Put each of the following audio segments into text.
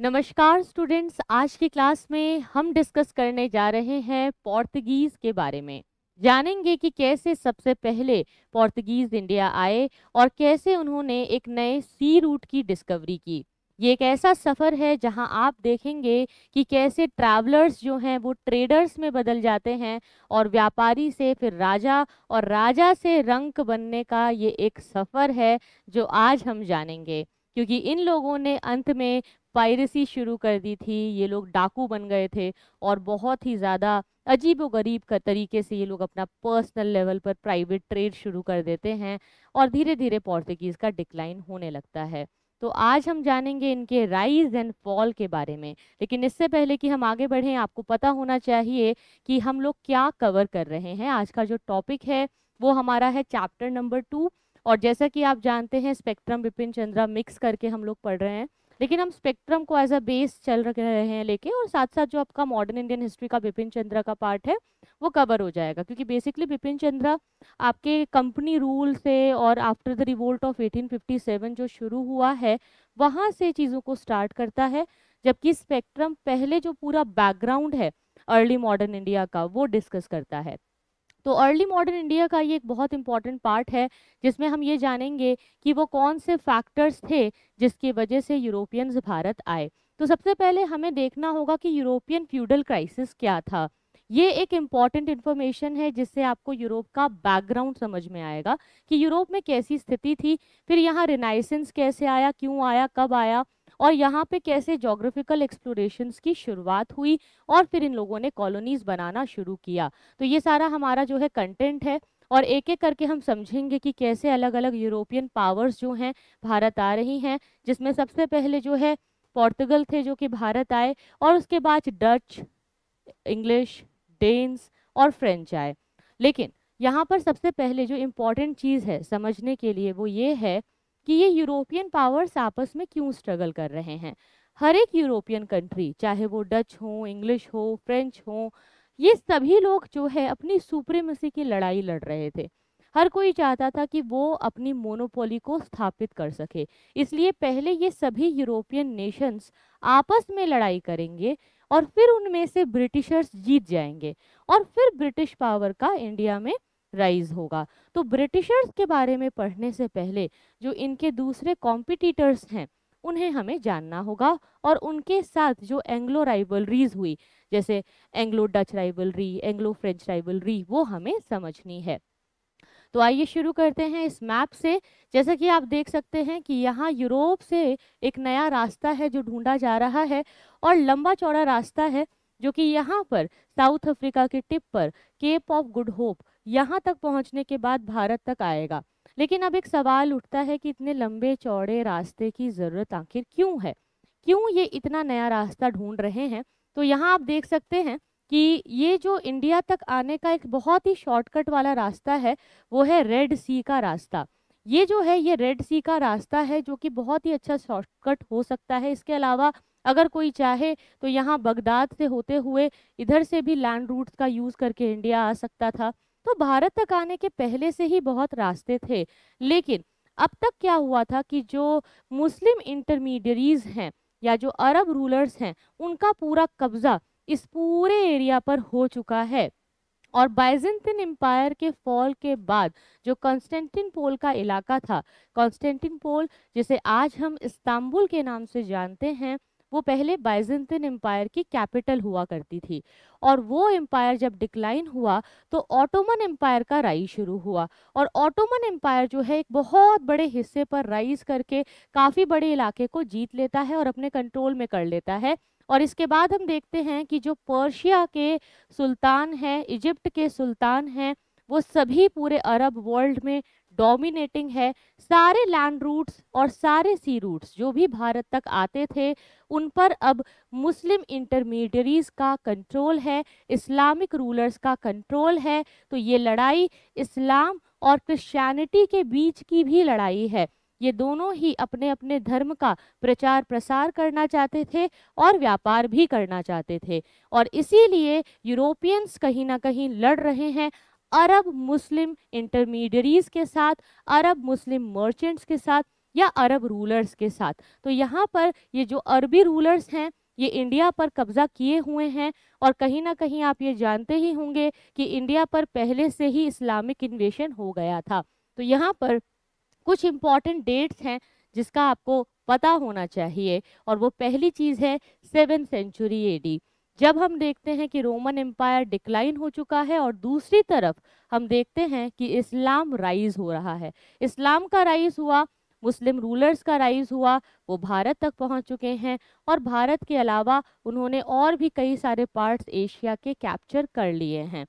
नमस्कार स्टूडेंट्स आज की क्लास में हम डिस्कस करने जा रहे हैं पोर्तगीज़ के बारे में जानेंगे कि कैसे सबसे पहले पोर्तगीज़ इंडिया आए और कैसे उन्होंने एक नए सी रूट की डिस्कवरी की ये एक ऐसा सफ़र है जहां आप देखेंगे कि कैसे ट्रैवलर्स जो हैं वो ट्रेडर्स में बदल जाते हैं और व्यापारी से फिर राजा और राजा से रंक बनने का ये एक सफ़र है जो आज हम जानेंगे क्योंकि इन लोगों ने अंत में पायरेसी शुरू कर दी थी ये लोग डाकू बन गए थे और बहुत ही ज़्यादा अजीब व गरीब तरीके से ये लोग अपना पर्सनल लेवल पर प्राइवेट ट्रेड शुरू कर देते हैं और धीरे धीरे पोर्तुगीज़ का डिक्लाइन होने लगता है तो आज हम जानेंगे इनके राइज एंड फॉल के बारे में लेकिन इससे पहले कि हम आगे बढ़ें आपको पता होना चाहिए कि हम लोग क्या कवर कर रहे हैं आज का जो टॉपिक है वो हमारा है चैप्टर नंबर टू और जैसा कि आप जानते हैं स्पेक्ट्रम बिपिन चंद्रा मिक्स करके हम लोग पढ़ रहे हैं लेकिन हम स्पेक्ट्रम को एज अ बेस चल रख रहे हैं लेके और साथ साथ जो आपका मॉडर्न इंडियन हिस्ट्री का बिपिन चंद्रा का पार्ट है वो कवर हो जाएगा क्योंकि बेसिकली बिपिन चंद्रा आपके कंपनी रूल से और आफ्टर द रिवोल्ट ऑफ 1857 जो शुरू हुआ है वहाँ से चीज़ों को स्टार्ट करता है जबकि स्पेक्ट्रम पहले जो पूरा बैकग्राउंड है अर्ली मॉडर्न इंडिया का वो डिस्कस करता है तो अर्ली मॉडर्न इंडिया का ये एक बहुत इंपॉर्टेंट पार्ट है जिसमें हम ये जानेंगे कि वो कौन से फैक्टर्स थे जिसकी वजह से यूरोपियंस भारत आए तो सबसे पहले हमें देखना होगा कि यूरोपियन फ्यूडल क्राइसिस क्या था ये एक इम्पॉर्टेंट इन्फॉर्मेशन है जिससे आपको यूरोप का बैकग्राउंड समझ में आएगा कि यूरोप में कैसी स्थिति थी फिर यहाँ रिनाइसेंस कैसे आया क्यों आया कब आया और यहाँ पे कैसे जोग्राफिकल एक्सप्लोरेशन की शुरुआत हुई और फिर इन लोगों ने कॉलोनीज बनाना शुरू किया तो ये सारा हमारा जो है कंटेंट है और एक एक करके हम समझेंगे कि कैसे अलग अलग यूरोपियन पावर्स जो हैं भारत आ रही हैं जिसमें सबसे पहले जो है पोर्तगल थे जो कि भारत आए और उसके बाद डच इंग्लिश डेन्स और फ्रेंच आए लेकिन यहाँ पर सबसे पहले जो इम्पोर्टेंट चीज़ है समझने के लिए वो ये है कि ये यूरोपियन पावर्स आपस में क्यों स्ट्रगल कर रहे हैं हर एक यूरोपियन कंट्री चाहे वो डच हो इंग्लिश हो फ्रेंच हो ये सभी लोग जो है अपनी सुप्रीमसी की लड़ाई लड़ रहे थे हर कोई चाहता था कि वो अपनी मोनोपोली को स्थापित कर सके इसलिए पहले ये सभी यूरोपियन नेशंस आपस में लड़ाई करेंगे और फिर उनमें से ब्रिटिशर्स जीत जाएंगे और फिर ब्रिटिश पावर का इंडिया में राइज होगा तो ब्रिटिशर्स के बारे में पढ़ने से पहले जो इनके दूसरे कॉम्पिटिटर्स हैं उन्हें हमें जानना होगा और उनके साथ जो एंग्लो राइबलरीज हुई जैसे एंग्लो डच राइबलरी एंग्लो फ्रेंच राइबलरी वो हमें समझनी है तो आइए शुरू करते हैं इस मैप से जैसा कि आप देख सकते हैं कि यहाँ यूरोप से एक नया रास्ता है जो ढूंढा जा रहा है और लंबा चौड़ा रास्ता है जो कि यहाँ पर साउथ अफ्रीका के टिप पर केप ऑफ गुड होप यहाँ तक पहुँचने के बाद भारत तक आएगा लेकिन अब एक सवाल उठता है कि इतने लंबे चौड़े रास्ते की ज़रूरत आखिर क्यों है क्यों ये इतना नया रास्ता ढूंढ रहे हैं तो यहाँ आप देख सकते हैं कि ये जो इंडिया तक आने का एक बहुत ही शॉर्टकट वाला रास्ता है वो है रेड सी का रास्ता ये जो है ये रेड सी का रास्ता है जो कि बहुत ही अच्छा शॉर्टकट हो सकता है इसके अलावा अगर कोई चाहे तो यहाँ बगदाद से होते हुए इधर से भी लैंड रूट्स का यूज़ करके इंडिया आ सकता था तो भारत तक आने के पहले से ही बहुत रास्ते थे लेकिन अब तक क्या हुआ था कि जो मुस्लिम इंटरमीडियरीज हैं या जो अरब रूलर्स हैं उनका पूरा कब्ज़ा इस पूरे एरिया पर हो चुका है और बाइजेंटिन एम्पायर के फॉल के बाद जो कॉन्स्टेंटिन पोल का इलाका था कॉन्स्टेंटिन पोल जिसे आज हम इस्तांबुल के नाम से जानते हैं वो पहले बाइजेंटिन एम्पायर की कैपिटल हुआ करती थी और वो एम्पायर जब डिक्लाइन हुआ तो ऑटोमन एम्पायर का राइज शुरू हुआ और ऑटोमन एम्पायर जो है एक बहुत बड़े हिस्से पर राइज करके काफ़ी बड़े इलाके को जीत लेता है और अपने कंट्रोल में कर लेता है और इसके बाद हम देखते हैं कि जो पर्शिया के सुल्तान हैं इजिप्ट के सुल्तान हैं वो सभी पूरे अरब वर्ल्ड में डोमिनेटिंग है सारे लैंड रूट्स और सारे सी रूट्स जो भी भारत तक आते थे उन पर अब मुस्लिम इंटरमीडियरीज का कंट्रोल है इस्लामिक रूलर्स का कंट्रोल है तो ये लड़ाई इस्लाम और क्रिश्चियनिटी के बीच की भी लड़ाई है ये दोनों ही अपने अपने धर्म का प्रचार प्रसार करना चाहते थे और व्यापार भी करना चाहते थे और इसीलिए यूरोपियंस कहीं ना कहीं लड़ रहे हैं अरब मुस्लिम इंटरमीडियरीज के साथ अरब मुस्लिम मर्चेंट्स के साथ या अरब रूलर्स के साथ तो यहाँ पर ये जो अरबी रूलर्स हैं ये इंडिया पर कब्जा किए हुए हैं और कहीं ना कहीं आप ये जानते ही होंगे कि इंडिया पर पहले से ही इस्लामिक इन्वेशन हो गया था तो यहाँ पर कुछ इम्पॉर्टेंट डेट्स हैं जिसका आपको पता होना चाहिए और वो पहली चीज़ है सेवन सेंचुरी एडी जब हम देखते हैं कि रोमन एम्पायर डिक्लाइन हो चुका है और दूसरी तरफ हम देखते हैं कि इस्लाम राइज हो रहा है इस्लाम का राइज हुआ मुस्लिम रूलर्स का राइज हुआ वो भारत तक पहुंच चुके हैं और भारत के अलावा उन्होंने और भी कई सारे पार्ट्स एशिया के कैप्चर कर लिए हैं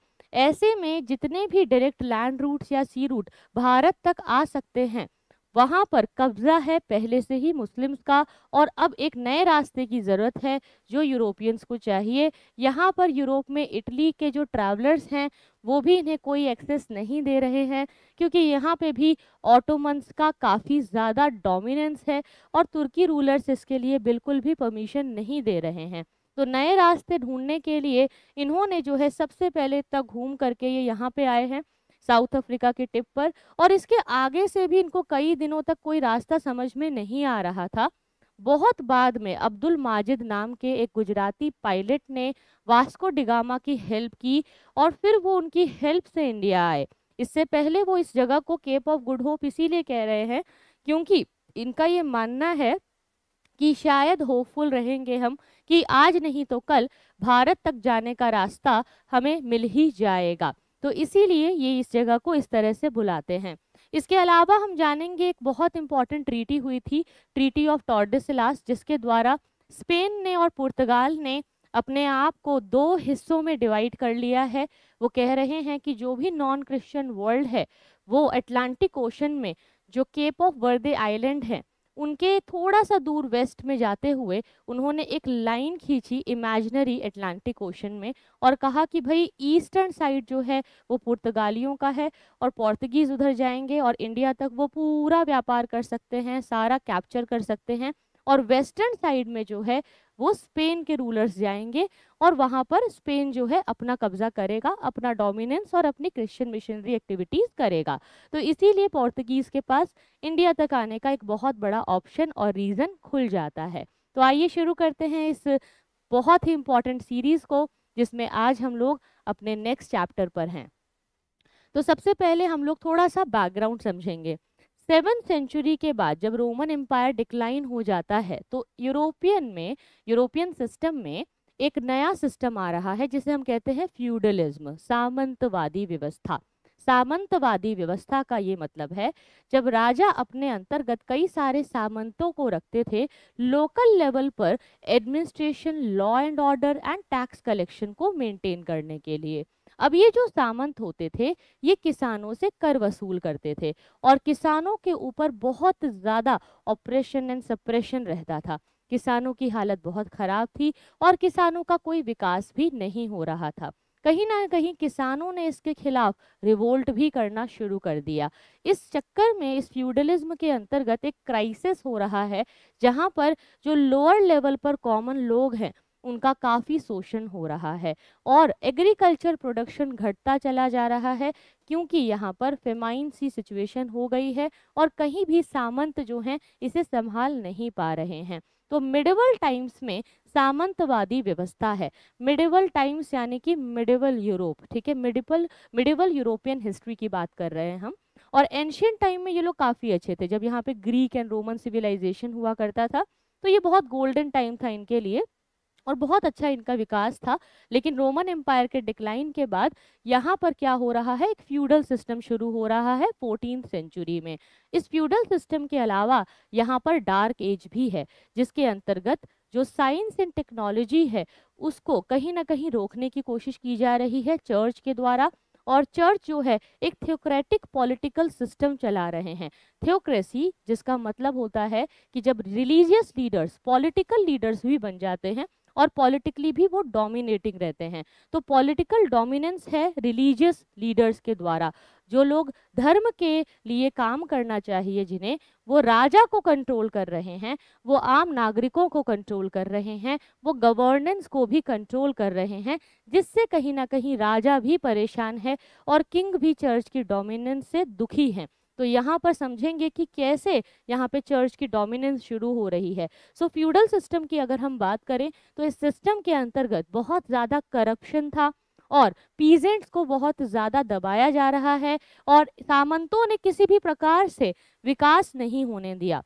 ऐसे में जितने भी डायरेक्ट लैंड रूट्स या सी रूट भारत तक आ सकते हैं वहाँ पर कब्जा है पहले से ही मुस्लिम्स का और अब एक नए रास्ते की ज़रूरत है जो यूरोपियंस को चाहिए यहाँ पर यूरोप में इटली के जो ट्रैवलर्स हैं वो भी इन्हें कोई एक्सेस नहीं दे रहे हैं क्योंकि यहाँ पे भी ऑटोमन्स का काफ़ी ज़्यादा डोमिनेंस है और तुर्की रूलर्स इसके लिए बिल्कुल भी परमिशन नहीं दे रहे हैं तो नए रास्ते ढूंढने के लिए इन्होंने जो है सबसे पहले तक घूम करके ये यहाँ पे आए हैं साउथ अफ्रीका के टिप पर और इसके आगे से भी इनको कई दिनों तक कोई रास्ता समझ में नहीं आ रहा था बहुत बाद में अब्दुल माजिद नाम के एक गुजराती पायलट ने वास्को डिगामा की हेल्प की और फिर वो उनकी हेल्प से इंडिया आए इससे पहले वो इस जगह को केप ऑफ गुड होप इसीलिए कह रहे हैं क्योंकि इनका ये मानना है कि शायद होपफुल रहेंगे हम कि आज नहीं तो कल भारत तक जाने का रास्ता हमें मिल ही जाएगा तो इसीलिए ये इस जगह को इस तरह से बुलाते हैं इसके अलावा हम जानेंगे एक बहुत इंपॉर्टेंट ट्रीटी हुई थी ट्रीटी ऑफ टॉर्डिसलास जिसके द्वारा स्पेन ने और पुर्तगाल ने अपने आप को दो हिस्सों में डिवाइड कर लिया है वो कह रहे हैं कि जो भी नॉन क्रिश्चियन वर्ल्ड है वो अटलांटिक ओशन में जो केप ऑफ वर्दे आइलैंड है उनके थोड़ा सा दूर वेस्ट में जाते हुए उन्होंने एक लाइन खींची इमेजनरी एटलांटिक ओशन में और कहा कि भाई ईस्टर्न साइड जो है वो पुर्तगालियों का है और पोर्तगीज़ उधर जाएंगे और इंडिया तक वो पूरा व्यापार कर सकते हैं सारा कैप्चर कर सकते हैं और वेस्टर्न साइड में जो है वो स्पेन के रूलर्स जाएंगे और वहाँ पर स्पेन जो है अपना कब्जा करेगा अपना डोमिनेंस और अपनी क्रिश्चियन मिशनरी एक्टिविटीज़ करेगा तो इसीलिए पोर्तुगीज़ के पास इंडिया तक आने का एक बहुत बड़ा ऑप्शन और रीज़न खुल जाता है तो आइए शुरू करते हैं इस बहुत ही इम्पॉर्टेंट सीरीज़ को जिसमें आज हम लोग अपने नेक्स्ट चैप्टर पर हैं तो सबसे पहले हम लोग थोड़ा सा बैकग्राउंड समझेंगे सेवन सेंचुरी के बाद जब रोमन एम्पायर डिक्लाइन हो जाता है तो यूरोपियन में यूरोपियन सिस्टम में एक नया सिस्टम आ रहा है जिसे हम कहते हैं फ्यूडलिज्म सामंतवादी व्यवस्था सामंतवादी व्यवस्था का ये मतलब है जब राजा अपने अंतर्गत कई सारे सामंतों को रखते थे लोकल लेवल पर administration law and order and tax collection को मेंटेन करने के लिए अब ये जो सामंत होते थे ये किसानों से कर वसूल करते थे और किसानों के ऊपर बहुत ज़्यादा ऑपरेशन एंड सप्रेशन रहता था किसानों की हालत बहुत ख़राब थी और किसानों का कोई विकास भी नहीं हो रहा था कहीं ना कहीं किसानों ने इसके खिलाफ रिवोल्ट भी करना शुरू कर दिया इस चक्कर में इस फ्यूडलिज्म के अंतर्गत एक क्राइसिस हो रहा है जहाँ पर जो लोअर लेवल पर कॉमन लोग हैं उनका काफ़ी शोषण हो रहा है और एग्रीकल्चर प्रोडक्शन घटता चला जा रहा है क्योंकि यहाँ पर फेमाइन सी सिचुएशन हो गई है और कहीं भी सामंत जो हैं इसे संभाल नहीं पा रहे हैं तो मिडिवल टाइम्स में सामंतवादी व्यवस्था है मिडिवल टाइम्स यानी कि मिडिवल यूरोप ठीक है मिडिवल मिडिवल यूरोपियन हिस्ट्री की बात कर रहे हैं हम और एंशियंट टाइम में ये लोग काफ़ी अच्छे थे जब यहाँ पे ग्रीक एंड रोमन सिविलाइजेशन हुआ करता था तो ये बहुत गोल्डन टाइम था इनके लिए और बहुत अच्छा इनका विकास था लेकिन रोमन एम्पायर के डिक्लाइन के बाद यहाँ पर क्या हो रहा है एक फ्यूडल सिस्टम शुरू हो रहा है फोर्टीन सेंचुरी में इस फ्यूडल सिस्टम के अलावा यहाँ पर डार्क एज भी है जिसके अंतर्गत जो साइंस एंड टेक्नोलॉजी है उसको कहीं ना कहीं रोकने की कोशिश की जा रही है चर्च के द्वारा और चर्च जो है एक थियोक्रेटिक पॉलिटिकल सिस्टम चला रहे हैं थियोक्रेसी जिसका मतलब होता है कि जब रिलीजियस लीडर्स पॉलिटिकल लीडर्स भी बन जाते हैं और पॉलिटिकली भी वो डोमिनेटिंग रहते हैं तो पॉलिटिकल डोमिनेंस है रिलीजियस लीडर्स के द्वारा जो लोग धर्म के लिए काम करना चाहिए जिन्हें वो राजा को कंट्रोल कर रहे हैं वो आम नागरिकों को कंट्रोल कर रहे हैं वो गवर्नेंस को भी कंट्रोल कर रहे हैं जिससे कहीं ना कहीं राजा भी परेशान है और किंग भी चर्च की डोमिनेंस से दुखी हैं तो यहाँ पर समझेंगे कि कैसे यहाँ पे चर्च की डोमिनेंस शुरू हो रही है सो फ्यूडल सिस्टम की अगर हम बात करें तो इस सिस्टम के अंतर्गत बहुत ज़्यादा करप्शन था और पीजेंट्स को बहुत ज़्यादा दबाया जा रहा है और सामंतों ने किसी भी प्रकार से विकास नहीं होने दिया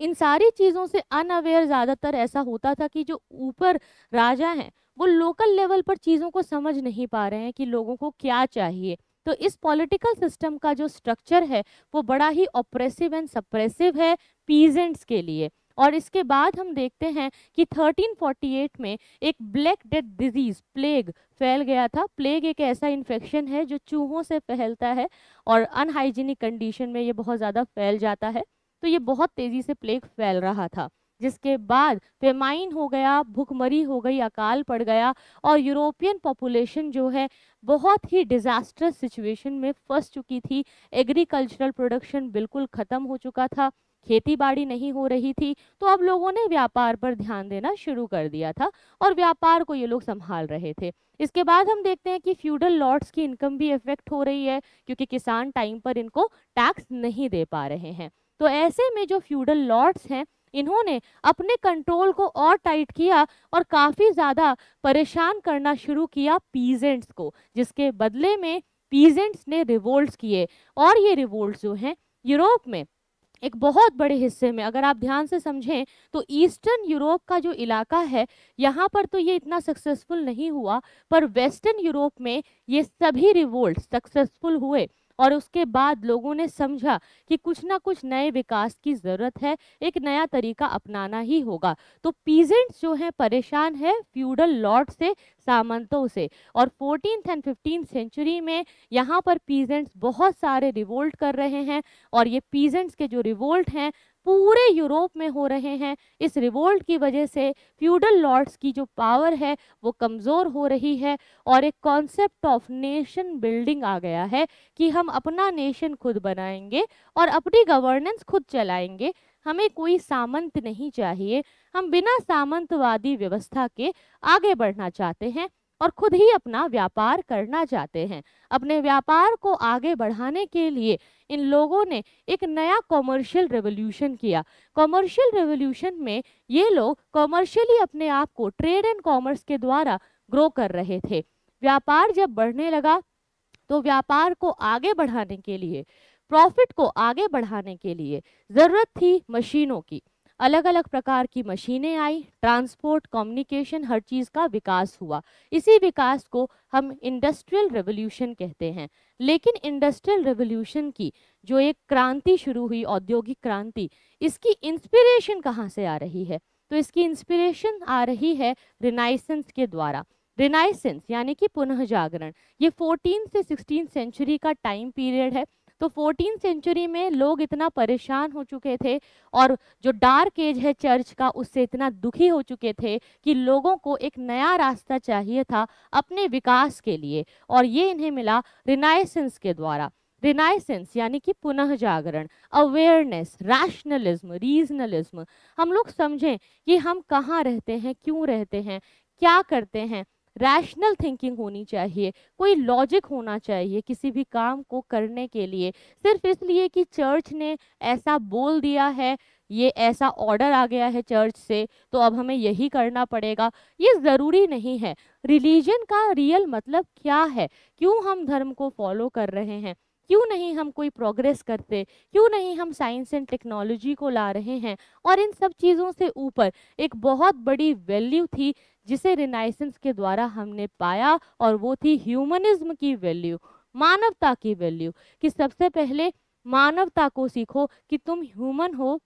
इन सारी चीज़ों से अनअवेयर ज़्यादातर ऐसा होता था कि जो ऊपर राजा हैं वो लोकल लेवल पर चीज़ों को समझ नहीं पा रहे हैं कि लोगों को क्या चाहिए तो इस पॉलिटिकल सिस्टम का जो स्ट्रक्चर है वो बड़ा ही ऑप्रेसिव एंड सप्रेसिव है पीजेंट्स के लिए और इसके बाद हम देखते हैं कि 1348 में एक ब्लैक डेथ डिजीज़ प्लेग फैल गया था प्लेग एक ऐसा इन्फेक्शन है जो चूहों से फैलता है और अनहाइजीनिक कंडीशन में ये बहुत ज़्यादा फैल जाता है तो ये बहुत तेज़ी से प्लेग फैल रहा था जिसके बाद पेमाइन हो गया भुखमरी हो गई अकाल पड़ गया और यूरोपियन पॉपुलेशन जो है बहुत ही डिज़ास्टरस सिचुएशन में फंस चुकी थी एग्रीकल्चरल प्रोडक्शन बिल्कुल ख़त्म हो चुका था खेती बाड़ी नहीं हो रही थी तो अब लोगों ने व्यापार पर ध्यान देना शुरू कर दिया था और व्यापार को ये लोग संभाल रहे थे इसके बाद हम देखते हैं कि फ्यूडल लॉर्ड्स की इनकम भी इफेक्ट हो रही है क्योंकि किसान टाइम पर इनको टैक्स नहीं दे पा रहे हैं तो ऐसे में जो फ्यूडल लॉर्ड्स हैं इन्होंने अपने कंट्रोल को और टाइट किया और काफ़ी ज़्यादा परेशान करना शुरू किया पीजेंट्स को जिसके बदले में पीजेंट्स ने रिवोल्ट किए और ये रिवोल्ट जो हैं यूरोप में एक बहुत बड़े हिस्से में अगर आप ध्यान से समझें तो ईस्टर्न यूरोप का जो इलाका है यहाँ पर तो ये इतना सक्सेसफुल नहीं हुआ पर वेस्टर्न यूरोप में ये सभी रिवोल्ट सक्सेसफुल हुए और उसके बाद लोगों ने समझा कि कुछ ना कुछ नए विकास की ज़रूरत है एक नया तरीका अपनाना ही होगा तो पीजेंट्स जो हैं परेशान है फ्यूडल लॉर्ड से सामंतों से और फोर्टीन एंड फिफ्टीन सेंचुरी में यहाँ पर पीजेंट्स बहुत सारे रिवोल्ट कर रहे हैं और ये पीजेंट्स के जो रिवोल्ट हैं पूरे यूरोप में हो रहे हैं इस रिवोल्ट की वजह से फ्यूडल लॉर्ड्स की जो पावर है वो कमज़ोर हो रही है और एक कॉन्सेप्ट ऑफ नेशन बिल्डिंग आ गया है कि हम अपना नेशन खुद बनाएंगे और अपनी गवर्नेंस खुद चलाएंगे हमें कोई सामंत नहीं चाहिए हम बिना सामंतवादी व्यवस्था के आगे बढ़ना चाहते हैं और खुद ही अपना व्यापार करना चाहते हैं अपने व्यापार को आगे बढ़ाने के लिए इन लोगों ने एक नया कॉमर्शियल रेवोल्यूशन किया कॉमर्शियल रेवोल्यूशन में ये लोग कॉमर्शियली अपने आप को ट्रेड एंड कॉमर्स के द्वारा ग्रो कर रहे थे व्यापार जब बढ़ने लगा तो व्यापार को आगे बढ़ाने के लिए प्रॉफिट को आगे बढ़ाने के लिए ज़रूरत थी मशीनों की अलग अलग प्रकार की मशीनें आई ट्रांसपोर्ट कम्युनिकेशन हर चीज़ का विकास हुआ इसी विकास को हम इंडस्ट्रियल रेवोल्यूशन कहते हैं लेकिन इंडस्ट्रियल रेवोल्यूशन की जो एक क्रांति शुरू हुई औद्योगिक क्रांति इसकी इंस्पिरेशन कहाँ से आ रही है तो इसकी इंस्पिरेशन आ रही है रिनाइसेंस के द्वारा रिनाइसेंस यानी कि पुनः जागरण ये फोर्टीन से सिक्सटीन सेंचुरी का टाइम पीरियड है तो फोर्टीन सेंचुरी में लोग इतना परेशान हो चुके थे और जो डार्क एज है चर्च का उससे इतना दुखी हो चुके थे कि लोगों को एक नया रास्ता चाहिए था अपने विकास के लिए और ये इन्हें मिला रिनाइसेंस के द्वारा रिनाइसेंस यानी कि पुनः जागरण अवेयरनेस रैशनलिज्म रीजनलिज्म हम लोग समझें कि हम कहाँ रहते हैं क्यों रहते हैं क्या करते हैं रैशनल थिंकिंग होनी चाहिए कोई लॉजिक होना चाहिए किसी भी काम को करने के लिए सिर्फ इसलिए कि चर्च ने ऐसा बोल दिया है ये ऐसा ऑर्डर आ गया है चर्च से तो अब हमें यही करना पड़ेगा ये ज़रूरी नहीं है रिलीजन का रियल मतलब क्या है क्यों हम धर्म को फॉलो कर रहे हैं क्यों नहीं हम कोई प्रोग्रेस करते क्यों नहीं हम साइंस एंड टेक्नोलॉजी को ला रहे हैं और इन सब चीज़ों से ऊपर एक बहुत बड़ी वैल्यू थी जिसे रिनाइसेंस के द्वारा हमने पाया और वो थी ह्यूमनिज्म की वैल्यू मानवता की वैल्यू कि सबसे पहले मानवता को सीखो कि तुम ह्यूमन हो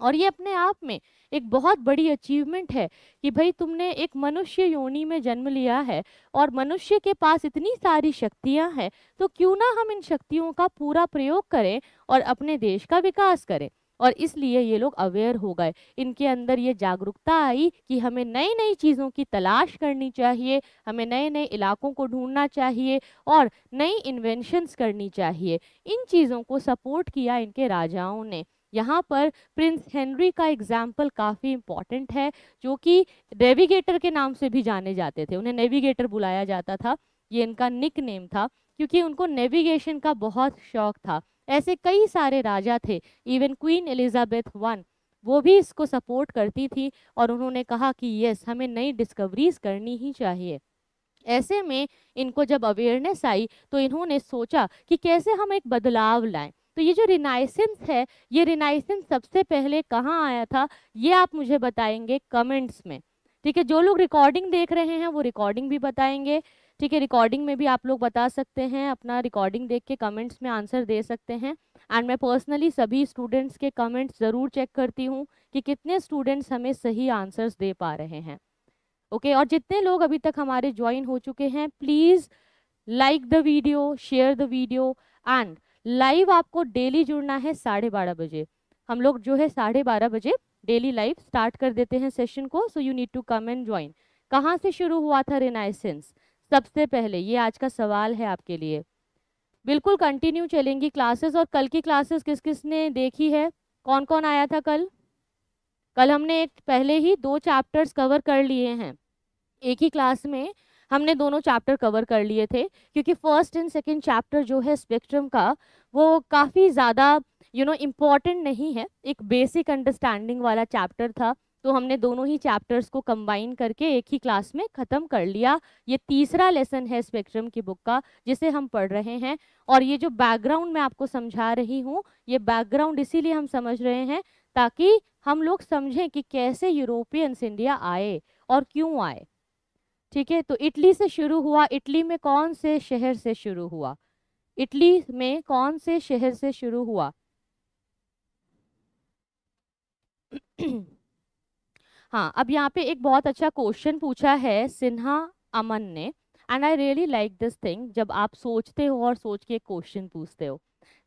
और ये अपने आप में एक बहुत बड़ी अचीवमेंट है कि भाई तुमने एक मनुष्य योनि में जन्म लिया है और मनुष्य के पास इतनी सारी शक्तियां हैं तो क्यों ना हम इन शक्तियों का पूरा प्रयोग करें और अपने देश का विकास करें और इसलिए ये लोग अवेयर हो गए इनके अंदर ये जागरूकता आई कि हमें नई नई चीज़ों की तलाश करनी चाहिए हमें नए नए इलाकों को ढूंढना चाहिए और नई इन्वेंशंस करनी चाहिए इन चीज़ों को सपोर्ट किया इनके राजाओं ने यहाँ पर प्रिंस हेनरी का एग्जाम्पल काफ़ी इम्पॉर्टेंट है जो कि नेविगेटर के नाम से भी जाने जाते थे उन्हें नेविगेटर बुलाया जाता था ये इनका निक नेम था क्योंकि उनको नेविगेशन का बहुत शौक था ऐसे कई सारे राजा थे इवन क्वीन एलिजाबेथ वन वो भी इसको सपोर्ट करती थी और उन्होंने कहा कि यस हमें नई डिस्कवरीज करनी ही चाहिए ऐसे में इनको जब अवेयरनेस आई तो इन्होंने सोचा कि कैसे हम एक बदलाव लाएं तो ये जो रिनाइसेंस है ये रिनाइसेंस सबसे पहले कहाँ आया था ये आप मुझे बताएंगे कमेंट्स में ठीक है जो लोग रिकॉर्डिंग देख रहे हैं वो रिकॉर्डिंग भी बताएंगे ठीक है रिकॉर्डिंग में भी आप लोग बता सकते हैं अपना रिकॉर्डिंग देख के कमेंट्स में आंसर दे सकते हैं एंड मैं पर्सनली सभी स्टूडेंट्स के कमेंट्स ज़रूर चेक करती हूँ कि कितने स्टूडेंट्स हमें सही आंसर्स दे पा रहे हैं ओके okay, और जितने लोग अभी तक हमारे ज्वाइन हो चुके हैं please like the video share the video and live आपको डेली जुड़ना है साढ़े बारह बजे हम लोग जो है साढ़े बारह बजे डेली लाइव स्टार्ट कर देते हैं सेशन को so you need to come and join कहाँ से शुरू हुआ था रेनाइसेंस सबसे पहले ये आज का सवाल है आपके लिए बिल्कुल कंटिन्यू चलेंगी क्लासेस और कल की क्लासेस किस किस ने देखी है कौन कौन आया था कल कल हमने एक पहले ही दो चैप्टर्स कवर कर लिए हैं एक ही क्लास में हमने दोनों चैप्टर कवर कर लिए थे क्योंकि फर्स्ट एंड सेकेंड चैप्टर जो है स्पेक्ट्रम का वो काफ़ी ज़्यादा यू नो इम्पॉर्टेंट नहीं है एक बेसिक अंडरस्टैंडिंग वाला चैप्टर था तो हमने दोनों ही चैप्टर्स को कंबाइन करके एक ही क्लास में ख़त्म कर लिया ये तीसरा लेसन है स्पेक्ट्रम की बुक का जिसे हम पढ़ रहे हैं और ये जो बैकग्राउंड मैं आपको समझा रही हूँ ये बैकग्राउंड इसीलिए हम समझ रहे हैं ताकि हम लोग समझें कि कैसे यूरोपियंस इंडिया आए और क्यों आए ठीक है तो इटली से शुरू हुआ इटली में कौन से शहर से शुरू हुआ इटली में कौन से शहर से शुरू हुआ हाँ अब यहाँ पे एक बहुत अच्छा क्वेश्चन पूछा है सिन्हा अमन ने and I really like this thing जब आप सोचते हो और सोच के क्वेश्चन पूछते हो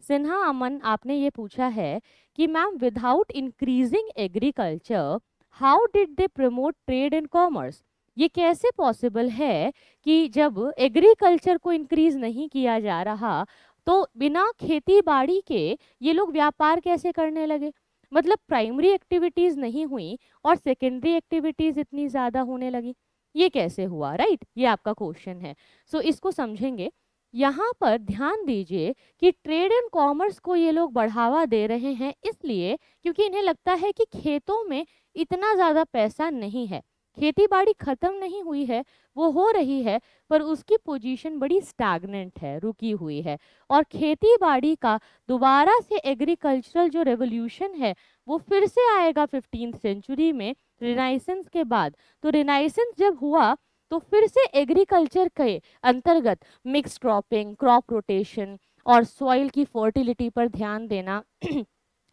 सिन्हा अमन आपने ये पूछा है कि ma'am without increasing agriculture how did they promote trade and commerce ये कैसे पॉसिबल है कि जब एग्रीकल्चर को इंक्रीज नहीं किया जा रहा तो बिना खेती बाड़ी के ये लोग व्यापार कैसे करने लगे मतलब प्राइमरी एक्टिविटीज़ नहीं हुई और सेकेंडरी एक्टिविटीज़ इतनी ज़्यादा होने लगी ये कैसे हुआ राइट ये आपका क्वेश्चन है सो so, इसको समझेंगे यहाँ पर ध्यान दीजिए कि ट्रेड एंड कॉमर्स को ये लोग बढ़ावा दे रहे हैं इसलिए क्योंकि इन्हें लगता है कि खेतों में इतना ज़्यादा पैसा नहीं है खेती बाड़ी खत्म नहीं हुई है वो हो रही है पर उसकी पोजीशन बड़ी स्टैगनेंट है रुकी हुई है और खेती बाड़ी का दोबारा से एग्रीकल्चरल जो रेवोल्यूशन है वो फिर से आएगा फिफ्टीन सेंचुरी में रिनाइसेंस के बाद तो रिनाइसेंस जब हुआ तो फिर से एग्रीकल्चर के अंतर्गत मिक्स क्रॉपिंग क्रॉप रोटेशन और सॉइल की फर्टिलिटी पर ध्यान देना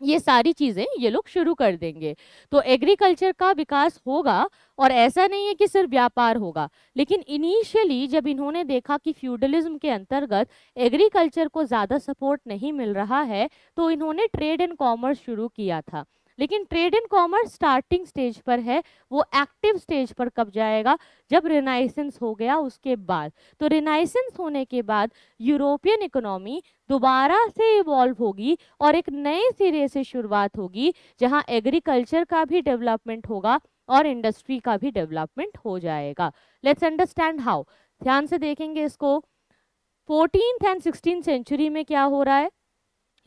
ये सारी चीज़ें ये लोग शुरू कर देंगे तो एग्रीकल्चर का विकास होगा और ऐसा नहीं है कि सिर्फ व्यापार होगा लेकिन इनिशियली जब इन्होंने देखा कि फ्यूडलिज्म के अंतर्गत एग्रीकल्चर को ज़्यादा सपोर्ट नहीं मिल रहा है तो इन्होंने ट्रेड एंड कॉमर्स शुरू किया था लेकिन trade and commerce starting stage पर है वो एक्टिव स्टेज पर कब जाएगा जब रिनाइसेंस हो गया उसके बाद तो रिनाइसेंस होने के बाद यूरोपियन इकोनॉमी दोबारा से इवॉल्व होगी और एक नए सिरे से शुरुआत होगी जहां एग्रीकल्चर का भी डेवलपमेंट होगा और इंडस्ट्री का भी डेवलपमेंट हो जाएगा लेट्स अंडरस्टैंड हाउ ध्यान से देखेंगे इसको फोर्टीन एंड सिक्सटीन सेंचुरी में क्या हो रहा है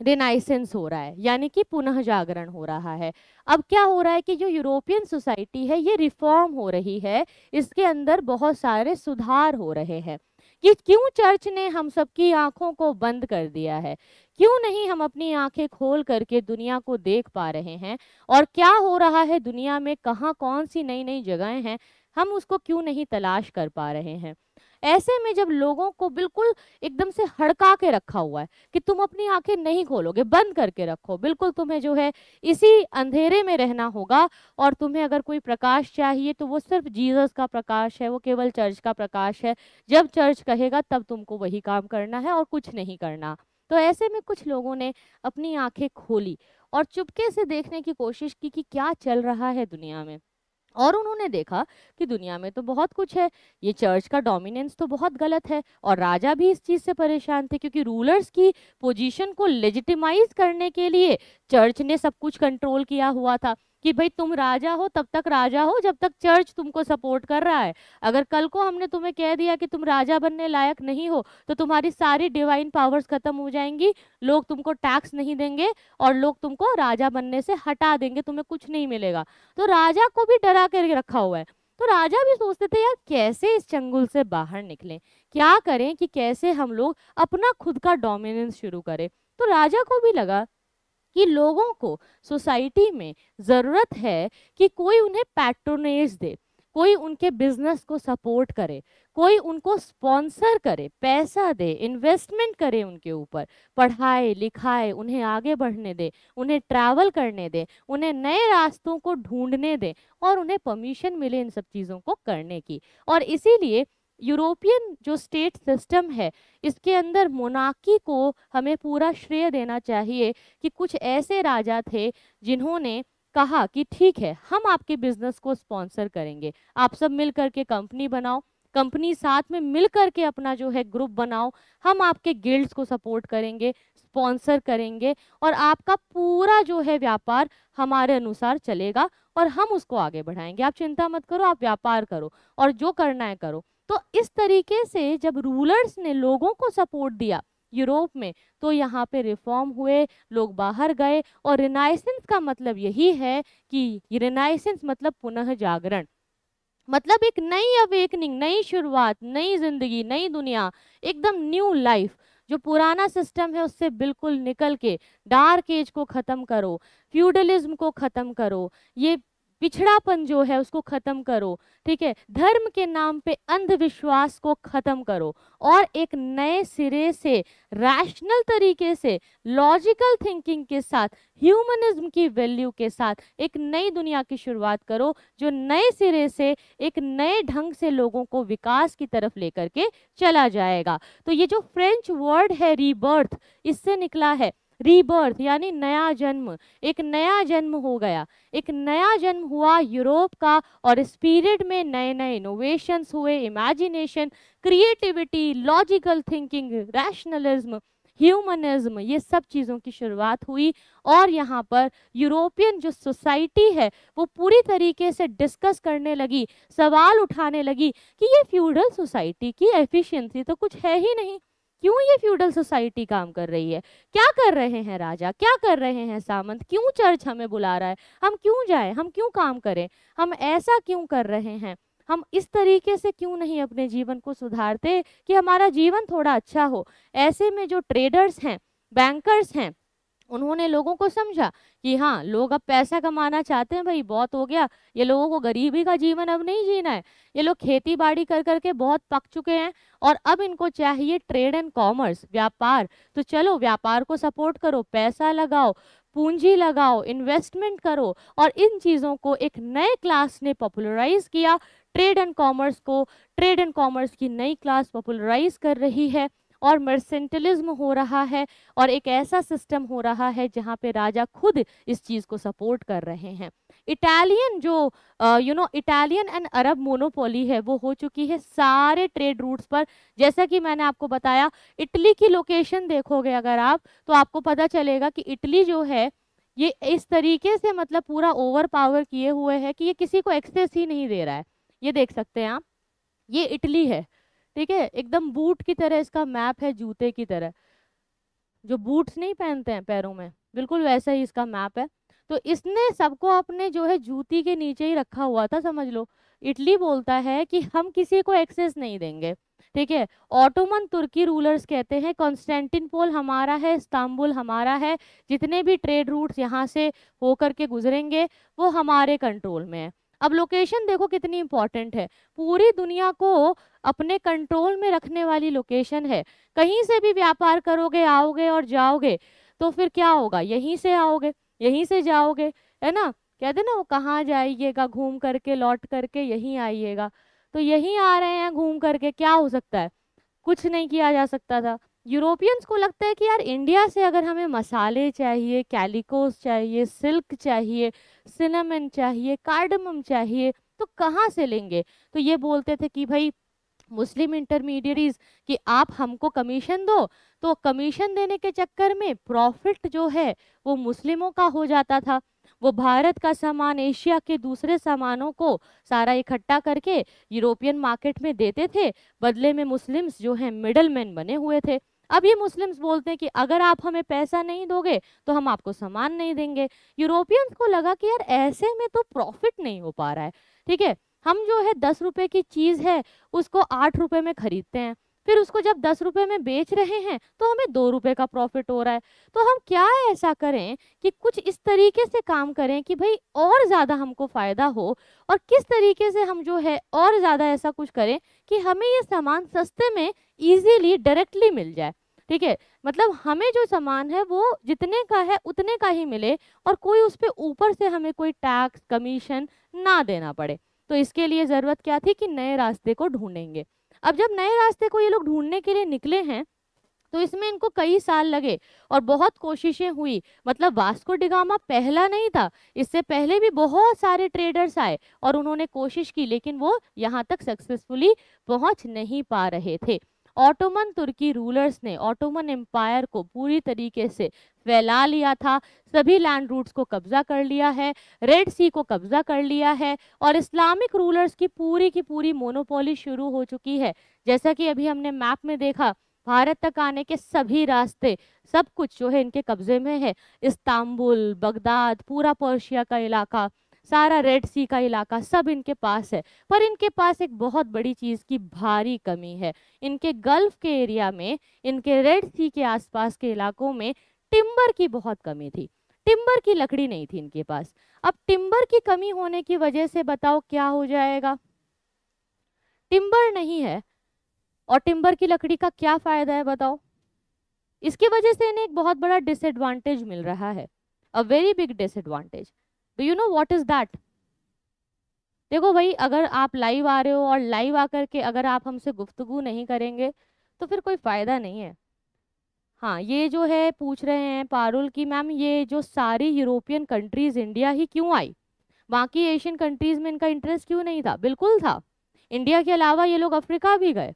रिनाइसेंस हो रहा है यानी कि पुनः जागरण हो रहा है अब क्या हो रहा है कि जो यूरोपियन सोसाइटी है ये रिफॉर्म हो रही है इसके अंदर बहुत सारे सुधार हो रहे हैं कि क्यों चर्च ने हम सबकी आंखों को बंद कर दिया है क्यों नहीं हम अपनी आंखें खोल करके दुनिया को देख पा रहे हैं और क्या हो रहा है दुनिया में कहाँ कौन सी नई नई जगहें हैं हम उसको क्यों नहीं तलाश कर पा रहे हैं ऐसे में जब लोगों को बिल्कुल एकदम से हड़का के रखा हुआ है कि तुम अपनी आंखें नहीं खोलोगे बंद करके रखो बिल्कुल तुम्हें जो है इसी अंधेरे में रहना होगा और तुम्हें अगर कोई प्रकाश चाहिए तो वो सिर्फ जीसस का प्रकाश है वो केवल चर्च का प्रकाश है जब चर्च कहेगा तब तुमको वही काम करना है और कुछ नहीं करना तो ऐसे में कुछ लोगों ने अपनी आंखें खोली और चुपके से देखने की कोशिश की कि क्या चल रहा है दुनिया में और उन्होंने देखा कि दुनिया में तो बहुत कुछ है ये चर्च का डोमिनेंस तो बहुत गलत है और राजा भी इस चीज़ से परेशान थे क्योंकि रूलर्स की पोजीशन को लेजिटिमाइज करने के लिए चर्च ने सब कुछ कंट्रोल किया हुआ था कि भाई तुम राजा हो तब तक राजा हो जब तक चर्च तुमको सपोर्ट कर रहा है अगर कल को हमने तुम्हें कह दिया कि तुम राजा बनने लायक नहीं हो तो तुम्हारी सारी डिवाइन पावर्स खत्म हो जाएंगी लोग तुमको टैक्स नहीं देंगे और लोग तुमको राजा बनने से हटा देंगे तुम्हें कुछ नहीं मिलेगा तो राजा को भी डरा कर रखा हुआ है तो राजा भी सोचते थे यार कैसे इस चंगुल से बाहर निकलें क्या करें कि कैसे हम लोग अपना खुद का डोमिनेंस शुरू करें तो राजा को भी लगा कि लोगों को सोसाइटी में ज़रूरत है कि कोई उन्हें पैट्रोनेज दे कोई उनके बिजनेस को सपोर्ट करे कोई उनको स्पॉन्सर करे पैसा दे इन्वेस्टमेंट करे उनके ऊपर पढ़ाए लिखाए उन्हें आगे बढ़ने दे उन्हें ट्रैवल करने दे उन्हें नए रास्तों को ढूंढने दे और उन्हें परमिशन मिले इन सब चीज़ों को करने की और इसीलिए यूरोपियन जो स्टेट सिस्टम है इसके अंदर मोनाकी को हमें पूरा श्रेय देना चाहिए कि कुछ ऐसे राजा थे जिन्होंने कहा कि ठीक है हम आपके बिजनेस को स्पॉन्सर करेंगे आप सब मिल करके कंपनी बनाओ कंपनी साथ में मिल करके अपना जो है ग्रुप बनाओ हम आपके गिल्ड्स को सपोर्ट करेंगे स्पॉन्सर करेंगे और आपका पूरा जो है व्यापार हमारे अनुसार चलेगा और हम उसको आगे बढ़ाएंगे आप चिंता मत करो आप व्यापार करो और जो करना है करो तो इस तरीके से जब रूलर्स ने लोगों को सपोर्ट दिया यूरोप में तो यहाँ पे रिफॉर्म हुए लोग बाहर गए और रिनाइसेंस का मतलब यही है कि रिनाइसेंस मतलब पुनः जागरण मतलब एक नई अवेकनिंग नई शुरुआत नई जिंदगी नई दुनिया एकदम न्यू लाइफ जो पुराना सिस्टम है उससे बिल्कुल निकल के डार्क एज को ख़त्म करो फ्यूडलिज्म को ख़त्म करो ये पिछड़ापन जो है उसको ख़त्म करो ठीक है धर्म के नाम पे अंधविश्वास को ख़त्म करो और एक नए सिरे से रैशनल तरीके से लॉजिकल थिंकिंग के साथ ह्यूमनिज्म की वैल्यू के साथ एक नई दुनिया की शुरुआत करो जो नए सिरे से एक नए ढंग से लोगों को विकास की तरफ लेकर के चला जाएगा तो ये जो फ्रेंच वर्ड है रीबर्थ इससे निकला है रीबर्थ यानी नया जन्म एक नया जन्म हो गया एक नया जन्म हुआ यूरोप का और इस पीरियड में नए नए इनोवेशंस हुए imagination creativity logical thinking rationalism humanism ये सब चीज़ों की शुरुआत हुई और यहाँ पर यूरोपियन जो सोसाइटी है वो पूरी तरीके से डिस्कस करने लगी सवाल उठाने लगी कि ये फ्यूडल सोसाइटी की एफिशिएंसी तो कुछ है ही नहीं क्यों ये फ्यूडल सोसाइटी काम कर रही है क्या कर रहे हैं राजा क्या कर रहे हैं सामंत क्यों चर्च हमें बुला रहा है हम क्यों जाए हम क्यों काम करें हम ऐसा क्यों कर रहे हैं हम इस तरीके से क्यों नहीं अपने जीवन को सुधारते कि हमारा जीवन थोड़ा अच्छा हो ऐसे में जो ट्रेडर्स हैं बैंकर्स हैं उन्होंने लोगों को समझा कि हाँ लोग अब पैसा कमाना चाहते हैं भाई बहुत हो गया ये लोगों को गरीबी का जीवन अब नहीं जीना है ये लोग खेती बाड़ी कर करके बहुत पक चुके हैं और अब इनको चाहिए ट्रेड एंड कॉमर्स व्यापार तो चलो व्यापार को सपोर्ट करो पैसा लगाओ पूंजी लगाओ इन्वेस्टमेंट करो और इन चीज़ों को एक नए क्लास ने पॉपुलराइज किया ट्रेड एंड कॉमर्स को ट्रेड एंड कॉमर्स की नई क्लास पॉपुलराइज कर रही है और मर्सेंटलिज्म हो रहा है और एक ऐसा सिस्टम हो रहा है जहाँ पे राजा खुद इस चीज़ को सपोर्ट कर रहे हैं इटालियन जो you know Italian and Arab monopoly है वो हो चुकी है सारे ट्रेड रूट्स पर जैसा कि मैंने आपको बताया इटली की लोकेशन देखोगे अगर आप तो आपको पता चलेगा कि इटली जो है ये इस तरीके से मतलब पूरा ओवर पावर किए हुए है कि ये किसी को एक्सेस ही नहीं दे रहा है ये देख सकते हैं आप ये इटली है ठीक है एकदम बूट की तरह इसका मैप है जूते की तरह जो बूट्स नहीं पहनते हैं पैरों में बिल्कुल वैसा ही इसका मैप है तो इसने सबको अपने जो है जूती के नीचे ही रखा हुआ था समझ लो इटली बोलता है कि हम किसी को एक्सेस नहीं देंगे ठीक है ऑटोमन तुर्की रूलर्स कहते हैं कॉन्स्टेंटिनपोल हमारा है इस्तांबुल हमारा है जितने भी ट्रेड रूट्स यहाँ से होकर के गुजरेंगे वो हमारे कंट्रोल में है अब लोकेशन देखो कितनी इंपॉर्टेंट है पूरी दुनिया को अपने कंट्रोल में रखने वाली लोकेशन है कहीं से भी व्यापार करोगे आओगे और जाओगे तो फिर क्या होगा यहीं से आओगे यहीं से जाओगे है ना कहते ना वो कहाँ जाइएगा घूम करके लौट करके यहीं आइएगा तो यहीं आ रहे हैं घूम करके क्या हो सकता है कुछ नहीं किया जा सकता था यूरोपियंस को लगता है कि यार इंडिया से अगर हमें मसाले चाहिए कैलिकोस चाहिए सिल्क चाहिए सिनेमन चाहिए कार्डमम चाहिए तो कहाँ से लेंगे तो ये बोलते थे कि भाई मुस्लिम इंटरमीडिएटीज़ कि आप हमको कमीशन दो तो कमीशन देने के चक्कर में प्रॉफिट जो है वो मुस्लिमों का हो जाता था वो भारत का सामान एशिया के दूसरे सामानों को सारा इकट्ठा करके यूरोपियन मार्केट में देते थे बदले में मुस्लिम्स जो हैं मिडल मैन बने हुए थे अब ये मुस्लिम्स बोलते हैं कि अगर आप हमें पैसा नहीं दोगे तो हम आपको सामान नहीं देंगे यूरोपियंस को लगा कि यार ऐसे में तो प्रॉफिट नहीं हो पा रहा है ठीक है हम जो है दस रुपये की चीज़ है उसको आठ रुपये में ख़रीदते हैं फिर उसको जब दस रुपये में बेच रहे हैं तो हमें दो रुपये का प्रॉफिट हो रहा है तो हम क्या ऐसा करें कि कुछ इस तरीके से काम करें कि भाई और ज़्यादा हमको फ़ायदा हो और किस तरीके से हम जो है और ज़्यादा ऐसा कुछ करें कि हमें ये सामान सस्ते में ईजीली डायरेक्टली मिल जाए ठीक है मतलब हमें जो सामान है वो जितने का है उतने का ही मिले और कोई उस पर ऊपर से हमें कोई टैक्स कमीशन ना देना पड़े तो इसके लिए ज़रूरत क्या थी कि नए रास्ते को ढूंढेंगे अब जब नए रास्ते को ये लोग ढूंढने के लिए निकले हैं तो इसमें इनको कई साल लगे और बहुत कोशिशें हुई मतलब वास्को डिगामा पहला नहीं था इससे पहले भी बहुत सारे ट्रेडर्स आए और उन्होंने कोशिश की लेकिन वो यहाँ तक सक्सेसफुली पहुँच नहीं पा रहे थे ऑटोमन तुर्की रूलर्स ने ऑटोमन एम्पायर को पूरी तरीके से फैला लिया था सभी लैंड रूट्स को कब्जा कर लिया है रेड सी को कब्जा कर लिया है और इस्लामिक रूलर्स की पूरी की पूरी मोनोपोली शुरू हो चुकी है जैसा कि अभी हमने मैप में देखा भारत तक आने के सभी रास्ते सब कुछ जो है इनके कब्जे में है इस्तांबुल बगदाद पूरा पर्शिया का इलाका सारा रेड सी का इलाका सब इनके पास है पर इनके पास एक बहुत बड़ी चीज़ की भारी कमी है इनके गल्फ के एरिया में इनके रेड सी के आसपास के इलाकों में टिम्बर की बहुत कमी थी टिम्बर की लकड़ी नहीं थी इनके पास अब टिम्बर की कमी होने की वजह से बताओ क्या हो जाएगा टिम्बर नहीं है और टिम्बर की लकड़ी का क्या फ़ायदा है बताओ इसकी वजह से इन्हें एक बहुत बड़ा डिसएडवांटेज मिल रहा है a very big disadvantage do you know what is that देखो भाई अगर आप लाइव आ रहे हो और लाइव आकर के अगर आप हमसे गुफ्तगु नहीं करेंगे तो फिर कोई फ़ायदा नहीं है हाँ ये जो है पूछ रहे हैं पारुल की मैम ये जो सारी यूरोपियन कंट्रीज़ इंडिया ही क्यों आई बाकी एशियन कंट्रीज़ में इनका इंटरेस्ट क्यों नहीं था बिल्कुल था इंडिया के अलावा ये लोग अफ्रीका भी गए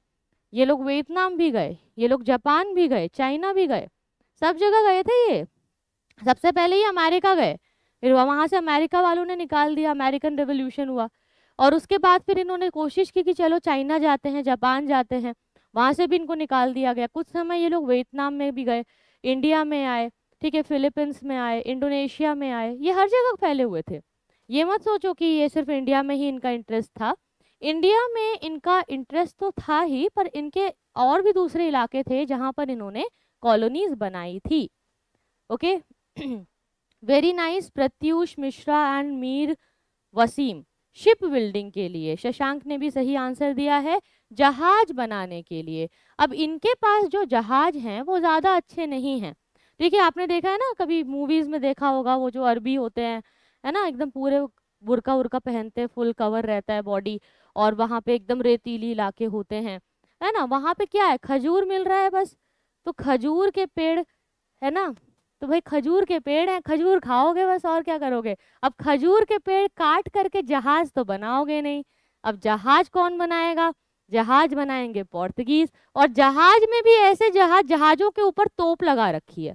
ये लोग वियतनाम भी गए ये लोग जापान भी गए चाइना भी गए सब जगह गए थे ये सबसे पहले ही अमेरिका गए फिर वहाँ से अमेरिका वालों ने निकाल दिया अमेरिकन रेवोल्यूशन हुआ और उसके बाद फिर इन्होंने कोशिश की कि चलो चाइना जाते हैं जापान जाते हैं वहाँ से भी इनको निकाल दिया गया कुछ समय ये लोग वियतनाम में भी गए इंडिया में आए ठीक है फिलीपींस में आए इंडोनेशिया में आए ये हर जगह फैले हुए थे ये मत सोचो कि ये सिर्फ इंडिया में ही इनका इंटरेस्ट था इंडिया में इनका इंटरेस्ट तो था ही पर इनके और भी दूसरे इलाके थे जहाँ पर इन्होंने कॉलोनीज बनाई थी okay very nice Pratyush Mishra and Mir Wasim ship building के लिए शशांक ने भी सही आंसर दिया है जहाज बनाने के लिए अब इनके पास जो जहाज हैं वो ज़्यादा अच्छे नहीं हैं देखिए आपने देखा है ना कभी मूवीज़ में देखा होगा वो जो अरबी होते हैं है ना एकदम पूरे बुरका उरका पहनते हैं फुल कवर रहता है बॉडी और वहाँ पे एकदम रेतीली इलाके होते हैं है ना वहाँ पे क्या है खजूर मिल रहा है बस तो खजूर के पेड़ है ना तो भाई खजूर के पेड़ हैं खजूर खाओगे बस और क्या करोगे अब खजूर के पेड़ काट करके जहाज तो बनाओगे नहीं अब जहाज कौन बनाएगा जहाज बनाएंगे पोर्तुगीज और जहाज में भी ऐसे जहाज जहाजों के ऊपर तोप लगा रखी है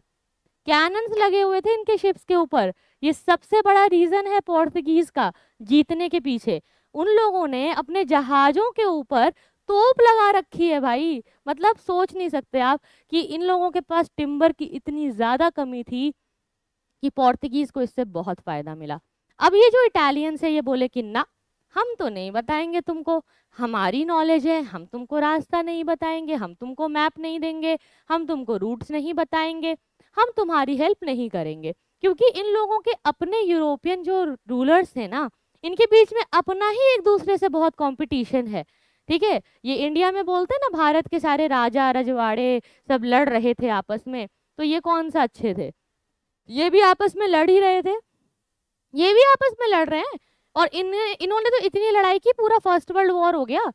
कैनन्स लगे हुए थे इनके शिप्स के ऊपर ये सबसे बड़ा रीज़न है पोर्तुगीज का जीतने के पीछे उन लोगों ने अपने जहाज़ों के ऊपर तोप लगा रखी है भाई मतलब सोच नहीं सकते आप कि इन लोगों के पास टिम्बर की इतनी ज़्यादा कमी थी कि पोर्तुगीज़ को इससे बहुत फ़ायदा मिला अब ये जो इटालियंस है ये बोले कि ना हम तो नहीं बताएंगे तुमको हमारी नॉलेज है हम तुमको रास्ता नहीं बताएंगे हम तुमको मैप नहीं देंगे हम तुमको रूट्स नहीं बताएंगे हम तुम्हारी हेल्प नहीं करेंगे क्योंकि इन लोगों के अपने यूरोपियन जो रूलर्स हैं ना इनके बीच में अपना ही एक दूसरे से बहुत कंपटीशन है ठीक है ये इंडिया में बोलते हैं ना भारत के सारे राजा रजवाड़े सब लड़ रहे थे आपस में तो ये कौन सा अच्छे थे ये भी आपस में लड़ ही रहे थे ये भी आपस में लड़ रहे हैं और इन इन्होंने तो इतनी लड़ाई की पूरा फर्स्ट वर्ल्ड वॉर हो गया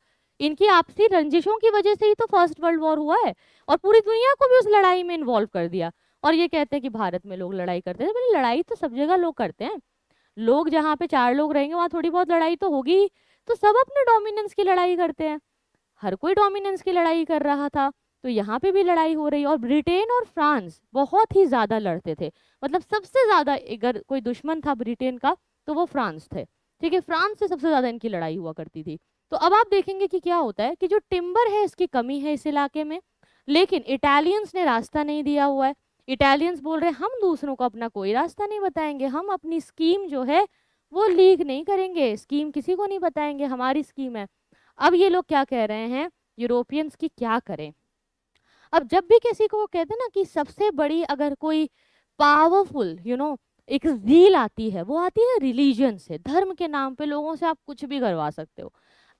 इनकी आपसी रंजिशों की वजह से ही तो फर्स्ट वर्ल्ड वॉर हुआ है और पूरी दुनिया को भी उस लड़ाई में इन्वॉल्व कर दिया और ये कहते हैं कि भारत में लोग लड़ाई करते हैं तो लड़ाई तो सब जगह लोग करते हैं लोग जहाँ पे चार लोग रहेंगे वहाँ थोड़ी बहुत लड़ाई तो होगी ही तो सब अपने डोमिनेंस की लड़ाई करते हैं हर कोई डोमिनेंस की लड़ाई कर रहा था तो यहाँ पे भी लड़ाई हो रही और ब्रिटेन और फ्रांस बहुत ही ज़्यादा लड़ते थे मतलब सबसे ज़्यादा अगर कोई दुश्मन था ब्रिटेन का तो वो फ्रांस थे ठीक है फ्रांस से सबसे ज़्यादा इनकी लड़ाई हुआ करती थी तो अब आप देखेंगे कि क्या होता है कि जो टिम्बर है इसकी कमी है इस इलाके में लेकिन इटालियंस ने रास्ता नहीं दिया हुआ है इटालियंस बोल रहे हैं हम दूसरों को अपना कोई रास्ता नहीं बताएंगे हम अपनी स्कीम जो है वो लीक नहीं करेंगे स्कीम किसी को नहीं बताएंगे हमारी स्कीम है अब ये लोग क्या कह रहे हैं यूरोपियंस की क्या करें अब जब भी किसी को कहते ना कि सबसे बड़ी अगर कोई पावरफुल यू नो एक झील आती है वो आती है रिलीजन से धर्म के नाम पे लोगों से आप कुछ भी करवा सकते हो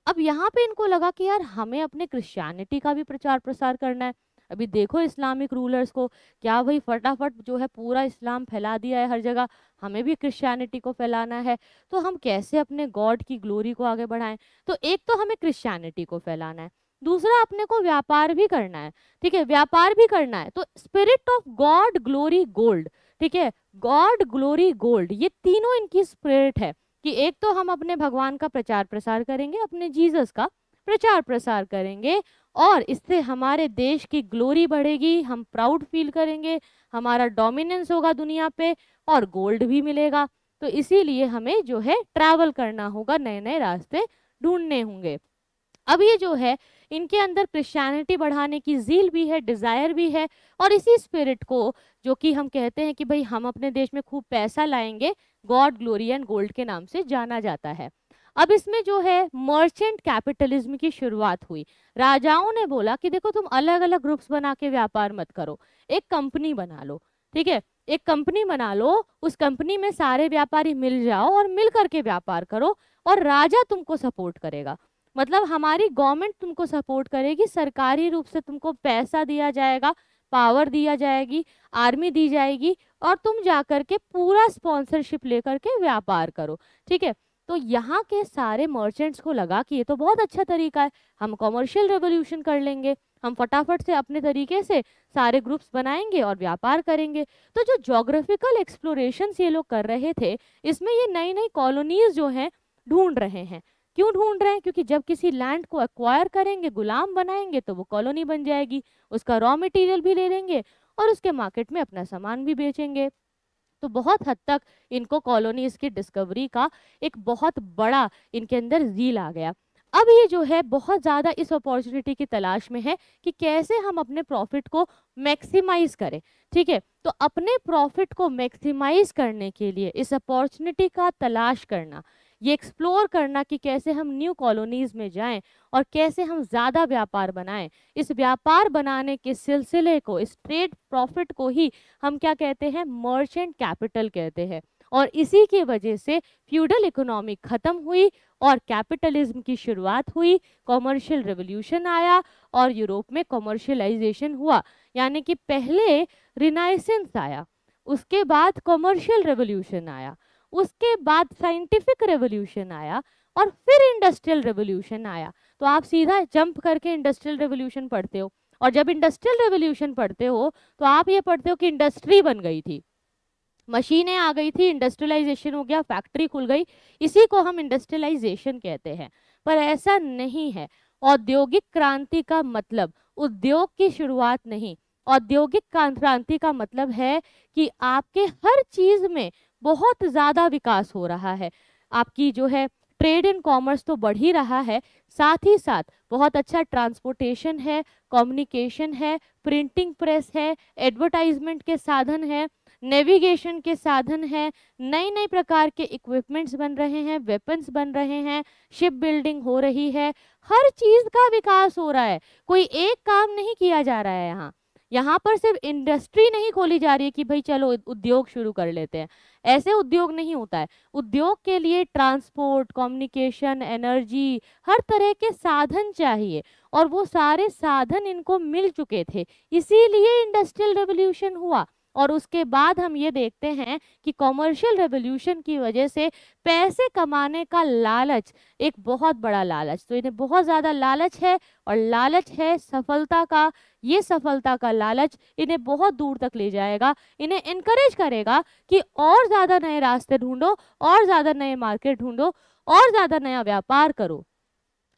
अब यहाँ पे इनको लगा कि यार हमें अपने क्रिश्चियनिटी का भी प्रचार प्रसार करना है अभी देखो इस्लामिक रूलर्स को क्या भाई फटाफट जो है पूरा इस्लाम फैला दिया है हर जगह हमें भी क्रिश्चियनिटी को फैलाना है तो हम कैसे अपने गॉड की ग्लोरी को आगे बढ़ाएं तो एक तो हमें क्रिश्चियनिटी को फैलाना है दूसरा अपने को व्यापार भी करना है ठीक है व्यापार भी करना है तो spirit of God glory gold ठीक है गॉड ग्लोरी गोल्ड ये तीनों इनकी स्पिरिट है कि एक तो हम अपने भगवान का प्रचार प्रसार करेंगे अपने जीसस का प्रचार प्रसार करेंगे और इससे हमारे देश की ग्लोरी बढ़ेगी हम प्राउड फील करेंगे हमारा डोमिनेंस होगा दुनिया पे और गोल्ड भी मिलेगा तो इसीलिए हमें जो है ट्रैवल करना होगा नए नए रास्ते ढूंढने होंगे अब ये जो है इनके अंदर क्रिश्चियनिटी बढ़ाने की झील भी है डिज़ायर भी है और इसी स्पिरिट को जो कि हम कहते हैं कि भाई हम अपने देश में खूब पैसा लाएंगे गॉड ग्लोरी एंड गोल्ड के नाम से जाना जाता है अब इसमें जो है मर्चेंट कैपिटलिज्म की शुरुआत हुई राजाओं ने बोला कि देखो तुम अलग अलग ग्रुप्स बना के व्यापार मत करो एक कंपनी बना लो ठीक है एक कंपनी बना लो उस कंपनी में सारे व्यापारी मिल जाओ और मिल करके व्यापार करो और राजा तुमको सपोर्ट करेगा मतलब हमारी गवर्नमेंट तुमको सपोर्ट करेगी सरकारी रूप से तुमको पैसा दिया जाएगा पावर दिया जाएगी आर्मी दी जाएगी और तुम जा कर के पूरा स्पॉन्सरशिप लेकर के व्यापार करो ठीक है तो यहाँ के सारे मर्चेंट्स को लगा कि ये तो बहुत अच्छा तरीका है हम कॉमर्शियल रेवोल्यूशन कर लेंगे हम फटाफट से अपने तरीके से सारे ग्रुप्स बनाएंगे और व्यापार करेंगे तो जो जोग्राफिकल एक्सप्लोरेशन ये लोग कर रहे थे इसमें ये नई नई कॉलोनीज जो हैं ढूंढ रहे हैं क्यों ढूंढ रहे हैं क्योंकि जब किसी लैंड को एक्वायर करेंगे गुलाम बनाएंगे तो वो कॉलोनी बन जाएगी उसका रॉ मटेरियल भी ले लेंगे और उसके मार्केट में अपना सामान भी बेचेंगे तो बहुत हद तक इनको कॉलोनीज की डिस्कवरी का एक बहुत बड़ा इनके अंदर जील आ गया अब ये जो है बहुत ज़्यादा इस अपॉर्चुनिटी की तलाश में है कि कैसे हम अपने प्रॉफिट को मैक्सिमाइज करें ठीक है तो अपने प्रॉफिट को मैक्सिमाइज करने के लिए इस अपॉर्चुनिटी का तलाश करना ये एक्सप्लोर करना कि कैसे हम न्यू कॉलोनीज़ में जाएं और कैसे हम ज़्यादा व्यापार बनाएं इस व्यापार बनाने के सिलसिले को इस ट्रेड प्रॉफिट को ही हम क्या कहते हैं मर्चेंट कैपिटल कहते हैं और इसी की वजह से फ्यूडल इकोनॉमी ख़त्म हुई और कैपिटलिज्म की शुरुआत हुई कॉमर्शियल रेवोल्यूशन आया और यूरोप में कॉमर्शलाइजेशन हुआ यानी कि पहले रिनाइसेंस आया उसके बाद कॉमर्शियल रेवोल्यूशन आया उसके बाद साइंटिफिक रेवोल्यूशन आया और फिर इंडस्ट्रियल रेवोल्यूशन आया तो आप सीधा जंप करके इंडस्ट्रियल रेवोल्यूशन पढ़ते हो और जब इंडस्ट्रियल रेवोल्यूशन पढ़ते हो तो आप ये पढ़ते हो कि इंडस्ट्री बन गई थी मशीनें आ गई थी इंडस्ट्रियलाइजेशन हो गया फैक्ट्री खुल गई इसी को हम इंडस्ट्रियलाइजेशन कहते हैं पर ऐसा नहीं है औद्योगिक क्रांति का मतलब उद्योग की शुरुआत नहीं औद्योगिक क्रांति का मतलब है कि आपके हर चीज़ में बहुत ज़्यादा विकास हो रहा है आपकी जो है ट्रेड एंड कॉमर्स तो बढ़ ही रहा है साथ ही साथ बहुत अच्छा ट्रांसपोर्टेशन है कम्युनिकेशन है प्रिंटिंग प्रेस है एडवर्टाइजमेंट के साधन है नेविगेशन के साधन है नए नई प्रकार के इक्विपमेंट्स बन रहे हैं वेपन्स बन रहे हैं शिप बिल्डिंग हो रही है हर चीज़ का विकास हो रहा है कोई एक काम नहीं किया जा रहा है यहाँ यहाँ पर सिर्फ इंडस्ट्री नहीं खोली जा रही है कि भाई चलो उद्योग शुरू कर लेते हैं ऐसे उद्योग नहीं होता है उद्योग के लिए ट्रांसपोर्ट कम्युनिकेशन एनर्जी हर तरह के साधन चाहिए और वो सारे साधन इनको मिल चुके थे इसीलिए इंडस्ट्रियल रेवोल्यूशन हुआ और उसके बाद हम ये देखते हैं कि कॉमर्शियल रेवोल्यूशन की वजह से पैसे कमाने का लालच एक बहुत बड़ा लालच तो इन्हें बहुत ज़्यादा लालच है और लालच है सफलता का ये सफलता का लालच इन्हें बहुत दूर तक ले जाएगा इन्हें इनक्रेज करेगा कि और ज़्यादा नए रास्ते ढूंढो और ज़्यादा नए मार्केट ढूंढो और ज़्यादा नया व्यापार करो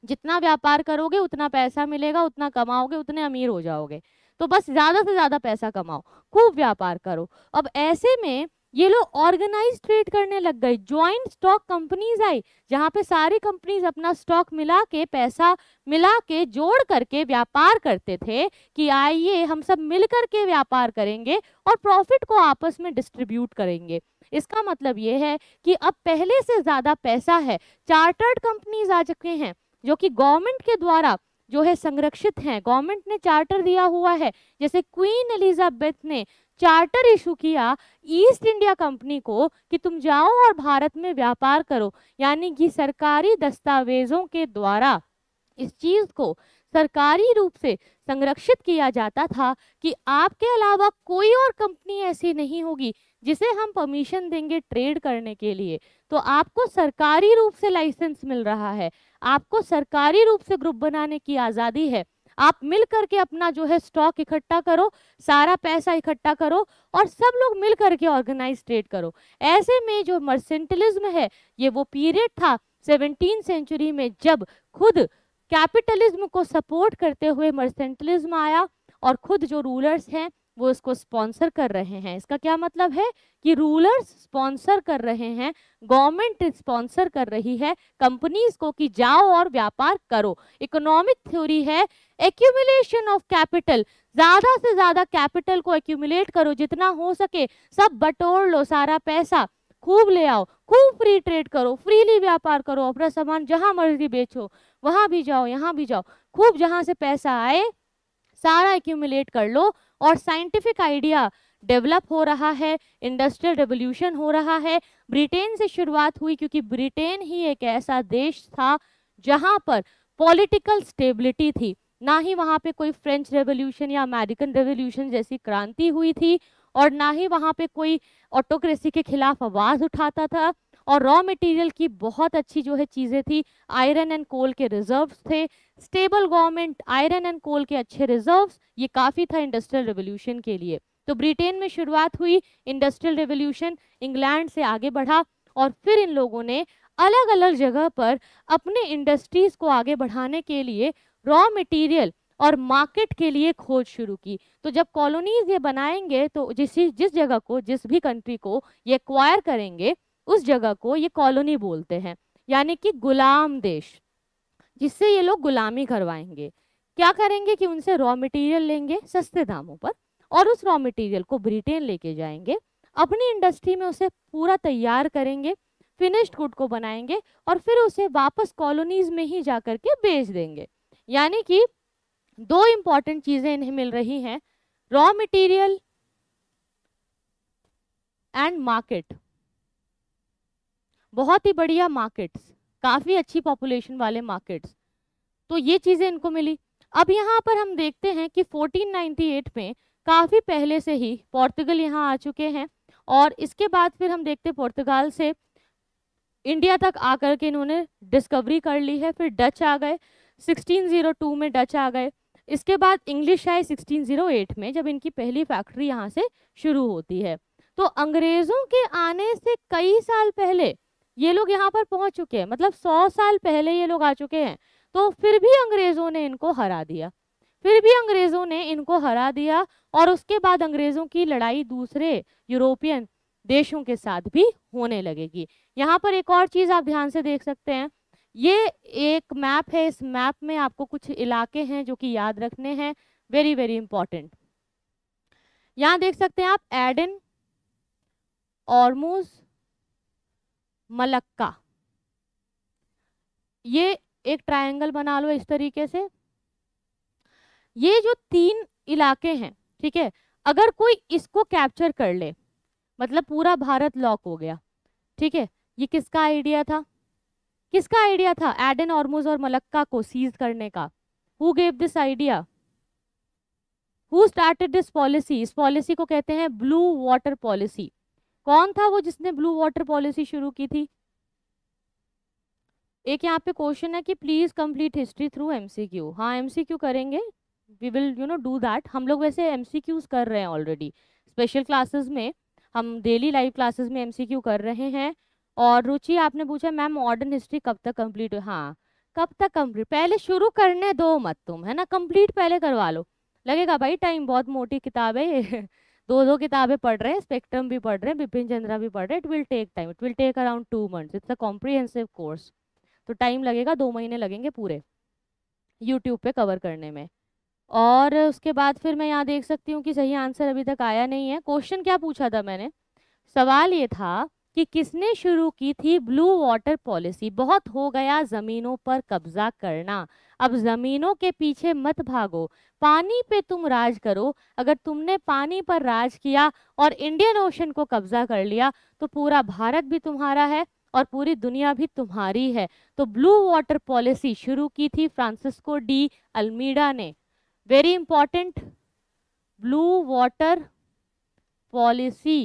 जितना व्यापार करोगे उतना पैसा मिलेगा उतना कमाओगे उतने अमीर हो जाओगे तो बस ज़्यादा से ज़्यादा पैसा कमाओ खूब व्यापार करो अब ऐसे में ये लोग ऑर्गेनाइज ट्रेड करने लग गए ज्वाइंट स्टॉक कंपनीज आई जहाँ पे सारी कंपनीज अपना स्टॉक मिला के पैसा मिला के जोड़ करके व्यापार करते थे कि आइए हम सब मिल के व्यापार करेंगे और प्रॉफिट को आपस में डिस्ट्रीब्यूट करेंगे इसका मतलब ये है कि अब पहले से ज़्यादा पैसा है चार्टर्ड कंपनीज आ चुके हैं जो कि गवर्नमेंट के द्वारा जो है संरक्षित हैं गवर्नमेंट ने चार्टर दिया हुआ है जैसे क्वीन एलिजाबेथ ने चार्टर इशू किया ईस्ट इंडिया कंपनी को कि तुम जाओ और भारत में व्यापार करो यानी कि सरकारी दस्तावेजों के द्वारा इस चीज़ को सरकारी रूप से संरक्षित किया जाता था कि आपके अलावा कोई और कंपनी ऐसी नहीं होगी जिसे हम परमिशन देंगे ट्रेड करने के लिए तो आपको सरकारी रूप से लाइसेंस मिल रहा है आपको सरकारी रूप से ग्रुप बनाने की आज़ादी है आप मिल करके अपना जो है स्टॉक इकट्ठा करो सारा पैसा इकट्ठा करो और सब लोग मिल करके ऑर्गेनाइज ट्रेड करो ऐसे में जो मर्सेंटलिज्म है ये वो पीरियड था सेवनटीन सेंचुरी में जब खुद कैपिटलिज्म को सपोर्ट करते हुए मर्सेंटलिज्म आया और खुद जो रूलर्स हैं वो इसको स्पॉन्सर कर रहे हैं इसका क्या मतलब है कि रूलर्स स्पॉन्सर कर रहे हैं गवर्नमेंट स्पॉन्सर कर रही है कंपनीज को कि जाओ और व्यापार करो इकोनॉमिक थ्योरी है एक्यूमुलेशन ऑफ कैपिटल ज़्यादा से ज़्यादा कैपिटल को एक्यूमुलेट करो जितना हो सके सब बटोर लो सारा पैसा खूब ले आओ खूब फ्री ट्रेड करो फ्रीली व्यापार करो अपना सामान जहाँ मर्जी बेचो वहाँ भी जाओ यहाँ भी जाओ खूब जहाँ से पैसा आए सारा एक्यूमुलेट कर लो और साइंटिफिक आइडिया डेवलप हो रहा है इंडस्ट्रियल रेवोल्यूशन हो रहा है ब्रिटेन से शुरुआत हुई क्योंकि ब्रिटेन ही एक ऐसा देश था जहाँ पर पॉलिटिकल स्टेबिलिटी थी ना ही वहाँ पे कोई फ्रेंच रेवोल्यूशन या अमेरिकन रेवोल्यूशन जैसी क्रांति हुई थी और ना ही वहाँ पे कोई ऑटोक्रेसी के खिलाफ आवाज़ उठाता था और रॉ मटेरियल की बहुत अच्छी जो है चीज़ें थी आयरन एंड कोल के रिजर्व्स थे stable government iron and coal के अच्छे रिजर्व्स ये काफ़ी था इंडस्ट्रियल रेवोल्यूशन के लिए तो ब्रिटेन में शुरुआत हुई इंडस्ट्रियल रेवोल्यूशन इंग्लैंड से आगे बढ़ा और फिर इन लोगों ने अलग अलग जगह पर अपने इंडस्ट्रीज़ को आगे बढ़ाने के लिए रॉ मटेरियल और मार्केट के लिए खोज शुरू की तो जब कॉलोनीज ये बनाएंगे तो जिस जिस जगह को जिस भी कंट्री को ये एक्वायर करेंगे उस जगह को ये कॉलोनी बोलते हैं यानी कि गुलाम देश जिससे ये लोग गुलामी करवाएंगे क्या करेंगे कि उनसे रॉ मटेरियल लेंगे सस्ते दामों पर और उस रॉ मटेरियल को ब्रिटेन लेके जाएंगे अपनी इंडस्ट्री में उसे पूरा तैयार करेंगे फिनिश्ड गुड को बनाएंगे और फिर उसे वापस कॉलोनीज में ही जा कर के बेच देंगे यानी कि दो इम्पॉर्टेंट चीज़ें इन्हें मिल रही हैं रॉ मटेरियल एंड मार्केट बहुत ही बढ़िया मार्केट्स काफ़ी अच्छी पॉपुलेशन वाले मार्केट्स तो ये चीज़ें इनको मिली अब यहाँ पर हम देखते हैं कि 1498 में काफ़ी पहले से ही पोर्तगल यहाँ आ चुके हैं और इसके बाद फिर हम देखते पोर्तगाल से इंडिया तक आकर के इन्होंने डिस्कवरी कर ली है फिर डच आ गए 1602 में डच आ गए इसके बाद इंग्लिश आए 1608 में जब इनकी पहली फैक्ट्री यहाँ से शुरू होती है तो अंग्रेज़ों के आने से कई साल पहले ये लोग यहाँ पर पहुंच चुके हैं मतलब सौ साल पहले ये लोग आ चुके हैं तो फिर भी अंग्रेज़ों ने इनको हरा दिया फिर भी अंग्रेज़ों ने इनको हरा दिया और उसके बाद अंग्रेज़ों की लड़ाई दूसरे यूरोपियन देशों के साथ भी होने लगेगी यहाँ पर एक और चीज़ आप ध्यान से देख सकते हैं ये एक मैप है इस मैप में आपको कुछ इलाके हैं जो कि याद रखने हैं वेरी वेरी इंपॉर्टेंट यहाँ देख सकते हैं आप एडन ऑर्मोज मलक्का ये एक ट्रायंगल बना लो इस तरीके से ये जो तीन इलाके हैं ठीक है अगर कोई इसको कैप्चर कर ले मतलब पूरा भारत लॉक हो गया ठीक है ये किसका आइडिया था किसका आइडिया था एडन ऑर्मुज और मलक्का को सीज करने का who gave this idea who started this policy इस पॉलिसी को कहते हैं ब्लू वाटर पॉलिसी कौन था वो जिसने ब्लू वाटर पॉलिसी शुरू की थी एक यहाँ पे क्वेश्चन है कि please complete history through MCQ हाँ एमसीक्यू करेंगे we will you know do that हम लोग वैसे एमसीक्यूज कर रहे हैं ऑलरेडी स्पेशल क्लासेस में हम डेली लाइव क्लासेस में एमसीक्यू कर रहे हैं और रुचि आपने पूछा मैम मॉडर्न हिस्ट्री कब तक कंप्लीट हाँ कब तक कंप्लीट पहले शुरू करने दो मत तुम है ना कंप्लीट पहले करवा लो लगेगा भाई टाइम बहुत मोटी किताब है दो दो किताबें पढ़ रहे हैं स्पेक्ट्रम भी पढ़ रहे हैं बिपिन चंद्रा भी पढ़ रहे हैं it will take time it will take around two months it's a comprehensive course तो टाइम लगेगा दो महीने लगेंगे पूरे यूट्यूब पे कवर करने में और उसके बाद फिर मैं यहाँ देख सकती हूँ कि सही आंसर अभी तक आया नहीं है क्वेश्चन क्या पूछा था मैंने सवाल ये था कि किसने शुरू की थी ब्लू वाटर पॉलिसी बहुत हो गया ज़मीनों पर कब्जा करना अब ज़मीनों के पीछे मत भागो पानी पे तुम राज करो अगर तुमने पानी पर राज किया और इंडियन ओशन को कब्जा कर लिया तो पूरा भारत भी तुम्हारा है और पूरी दुनिया भी तुम्हारी है तो ब्लू वाटर पॉलिसी शुरू की थी फ्रांसिस्को डी अल्मीडा ने very important blue water policy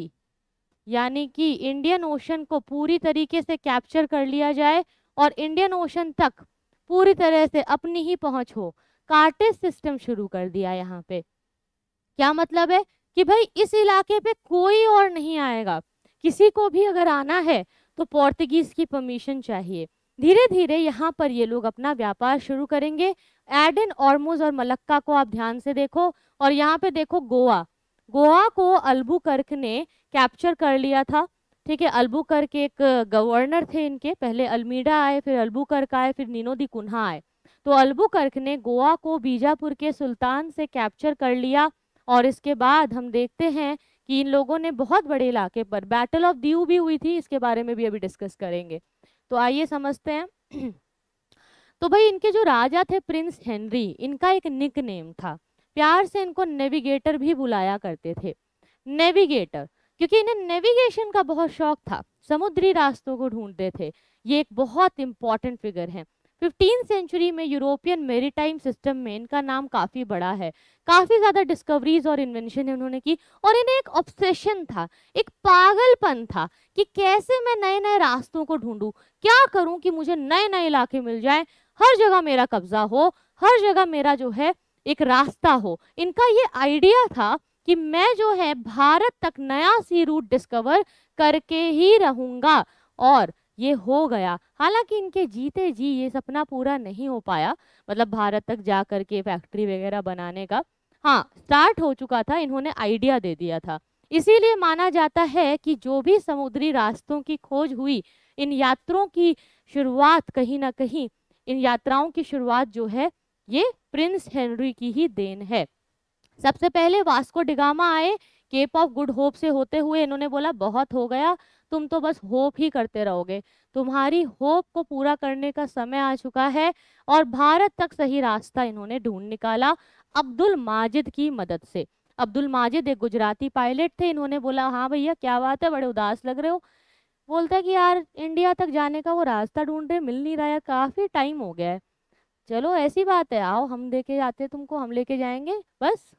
यानी कि इंडियन ओशन को पूरी तरीके से कैप्चर कर लिया जाए और इंडियन ओशन तक पूरी तरह से अपनी ही पहुंच हो कार्टेज सिस्टम शुरू कर दिया यहाँ पे क्या मतलब है कि भाई इस इलाके पे कोई और नहीं आएगा किसी को भी अगर आना है तो पोर्तगीज की परमिशन चाहिए धीरे धीरे यहाँ पर ये लोग अपना व्यापार शुरू करेंगे एडन ऑर्मोज और मलक्का को आप ध्यान से देखो और यहाँ पे देखो गोवा गोवा को कर्क ने कैप्चर कर लिया था ठीक है अलबू के एक गवर्नर थे इनके पहले अल्मीडा आए फिर अल्बूकर्क आए फिर नीनोदी कुन्हा आए तो अल्बुकर्क ने गोवा को बीजापुर के सुल्तान से कैप्चर कर लिया और इसके बाद हम देखते हैं कि इन लोगों ने बहुत बड़े इलाके पर बैटल ऑफ दीव भी हुई थी इसके बारे में भी अभी डिस्कस करेंगे तो आइए समझते हैं तो भाई इनके जो राजा थे प्रिंस हेनरी इनका एक निक नेम था प्यार से इनको नेविगेटर भी बुलाया करते थे नेविगेटर क्योंकि इन्हें नेविगेशन का बहुत शौक था समुद्री रास्तों को ढूंढते थे ये एक बहुत इंपॉर्टेंट फिगर है फिफ्टीन सेंचुरी में यूरोपियन मेरीटाइम सिस्टम में इनका नाम काफ़ी बड़ा है काफ़ी ज़्यादा डिस्कवरीज और इन्वेंशन उन्होंने की और इन्हें एक ऑब्सेशन था एक पागलपन था कि कैसे मैं नए नए रास्तों को ढूंढूं क्या करूं कि मुझे नए नए इलाके मिल जाएं हर जगह मेरा कब्जा हो हर जगह मेरा जो है एक रास्ता हो इनका ये आइडिया था कि मैं जो है भारत तक नया सी रूट डिस्कवर करके ही रहूँगा और ये हो गया हालांकि इनके जीते जी ये सपना पूरा नहीं हो पाया मतलब भारत तक जा कर के फैक्ट्री वगैरह बनाने का हाँ स्टार्ट हो चुका था इन्होंने आइडिया दे दिया था इसीलिए माना जाता है कि जो भी समुद्री रास्तों की खोज हुई इन यात्रों की शुरुआत कहीं ना कहीं इन यात्राओं की शुरुआत जो है ये प्रिंस हेनरी की ही देन है सबसे पहले वास्को डिगामा आए केप ऑफ गुड होप से होते हुए इन्होंने बोला बहुत हो गया तुम तो बस होप ही करते रहोगे तुम्हारी होप को पूरा करने का समय आ चुका है और भारत तक सही रास्ता इन्होंने ढूंढ निकाला अब्दुल माजिद की मदद से अब्दुल माजिद एक गुजराती पायलट थे इन्होंने बोला हाँ भैया क्या बात है बड़े उदास लग रहे हो बोलता है कि यार इंडिया तक जाने का वो रास्ता ढूंढ रहे मिल नहीं रहा है काफ़ी टाइम हो गया है चलो ऐसी बात है आओ हम देके जाते तुमको हम लेके जाएंगे बस